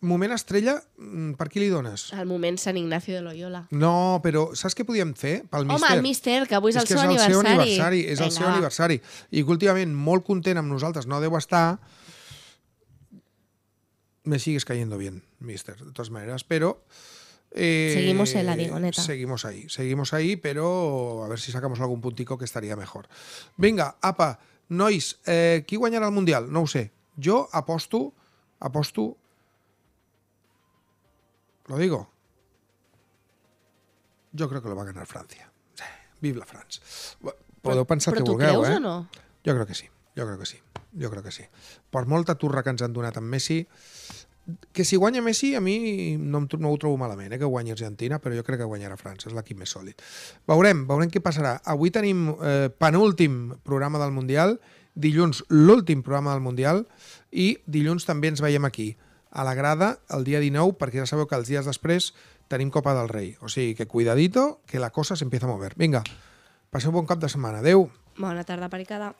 moment estrella, mm, per qui li dones?
El moment Sant Ignacio de Loyola.
No, però saps què podíem fer? Pel Home, míster. el
míster, que avui és, és el, seu, és el aniversari. seu aniversari. És Venga. el seu
aniversari. I últimament molt content amb nosaltres no deu estar, me sigues cayendo bien, mister, de todas maneras, pero... Eh, seguimos en la digoneta. Seguimos ahí, seguimos ahí, pero a ver si sacamos algún puntico que estaría mejor. Vinga, apa, nois, eh, qui guanyarà el Mundial? No ho sé. Jo aposto, aposto lo digo. Jo crec que lo va ganar Francia. Vive la France. Podeu pensar però, però que vulgueu, creus, eh? no? Jo crec que sí, jo crec que sí. Jo crec que sí. Per molta turra que ens han donat amb Messi, que si guanya Messi, a mi no, em, no ho trobo malament, eh, que guanyi Argentina, però jo crec que guanyarà França, és l'equip més sòlid. Veurem, veurem què passarà. Avui tenim eh, penúltim programa del Mundial, dilluns l'últim programa del Mundial i dilluns també ens veiem aquí a la grada el dia 19, perquè ja sabeu que els dies després tenim Copa del Rei. O sigui, que cuidadito, que la cosa s'empieza a mover. Vinga, passeu bon cap de setmana. Adéu.
Bona tarda, pericada.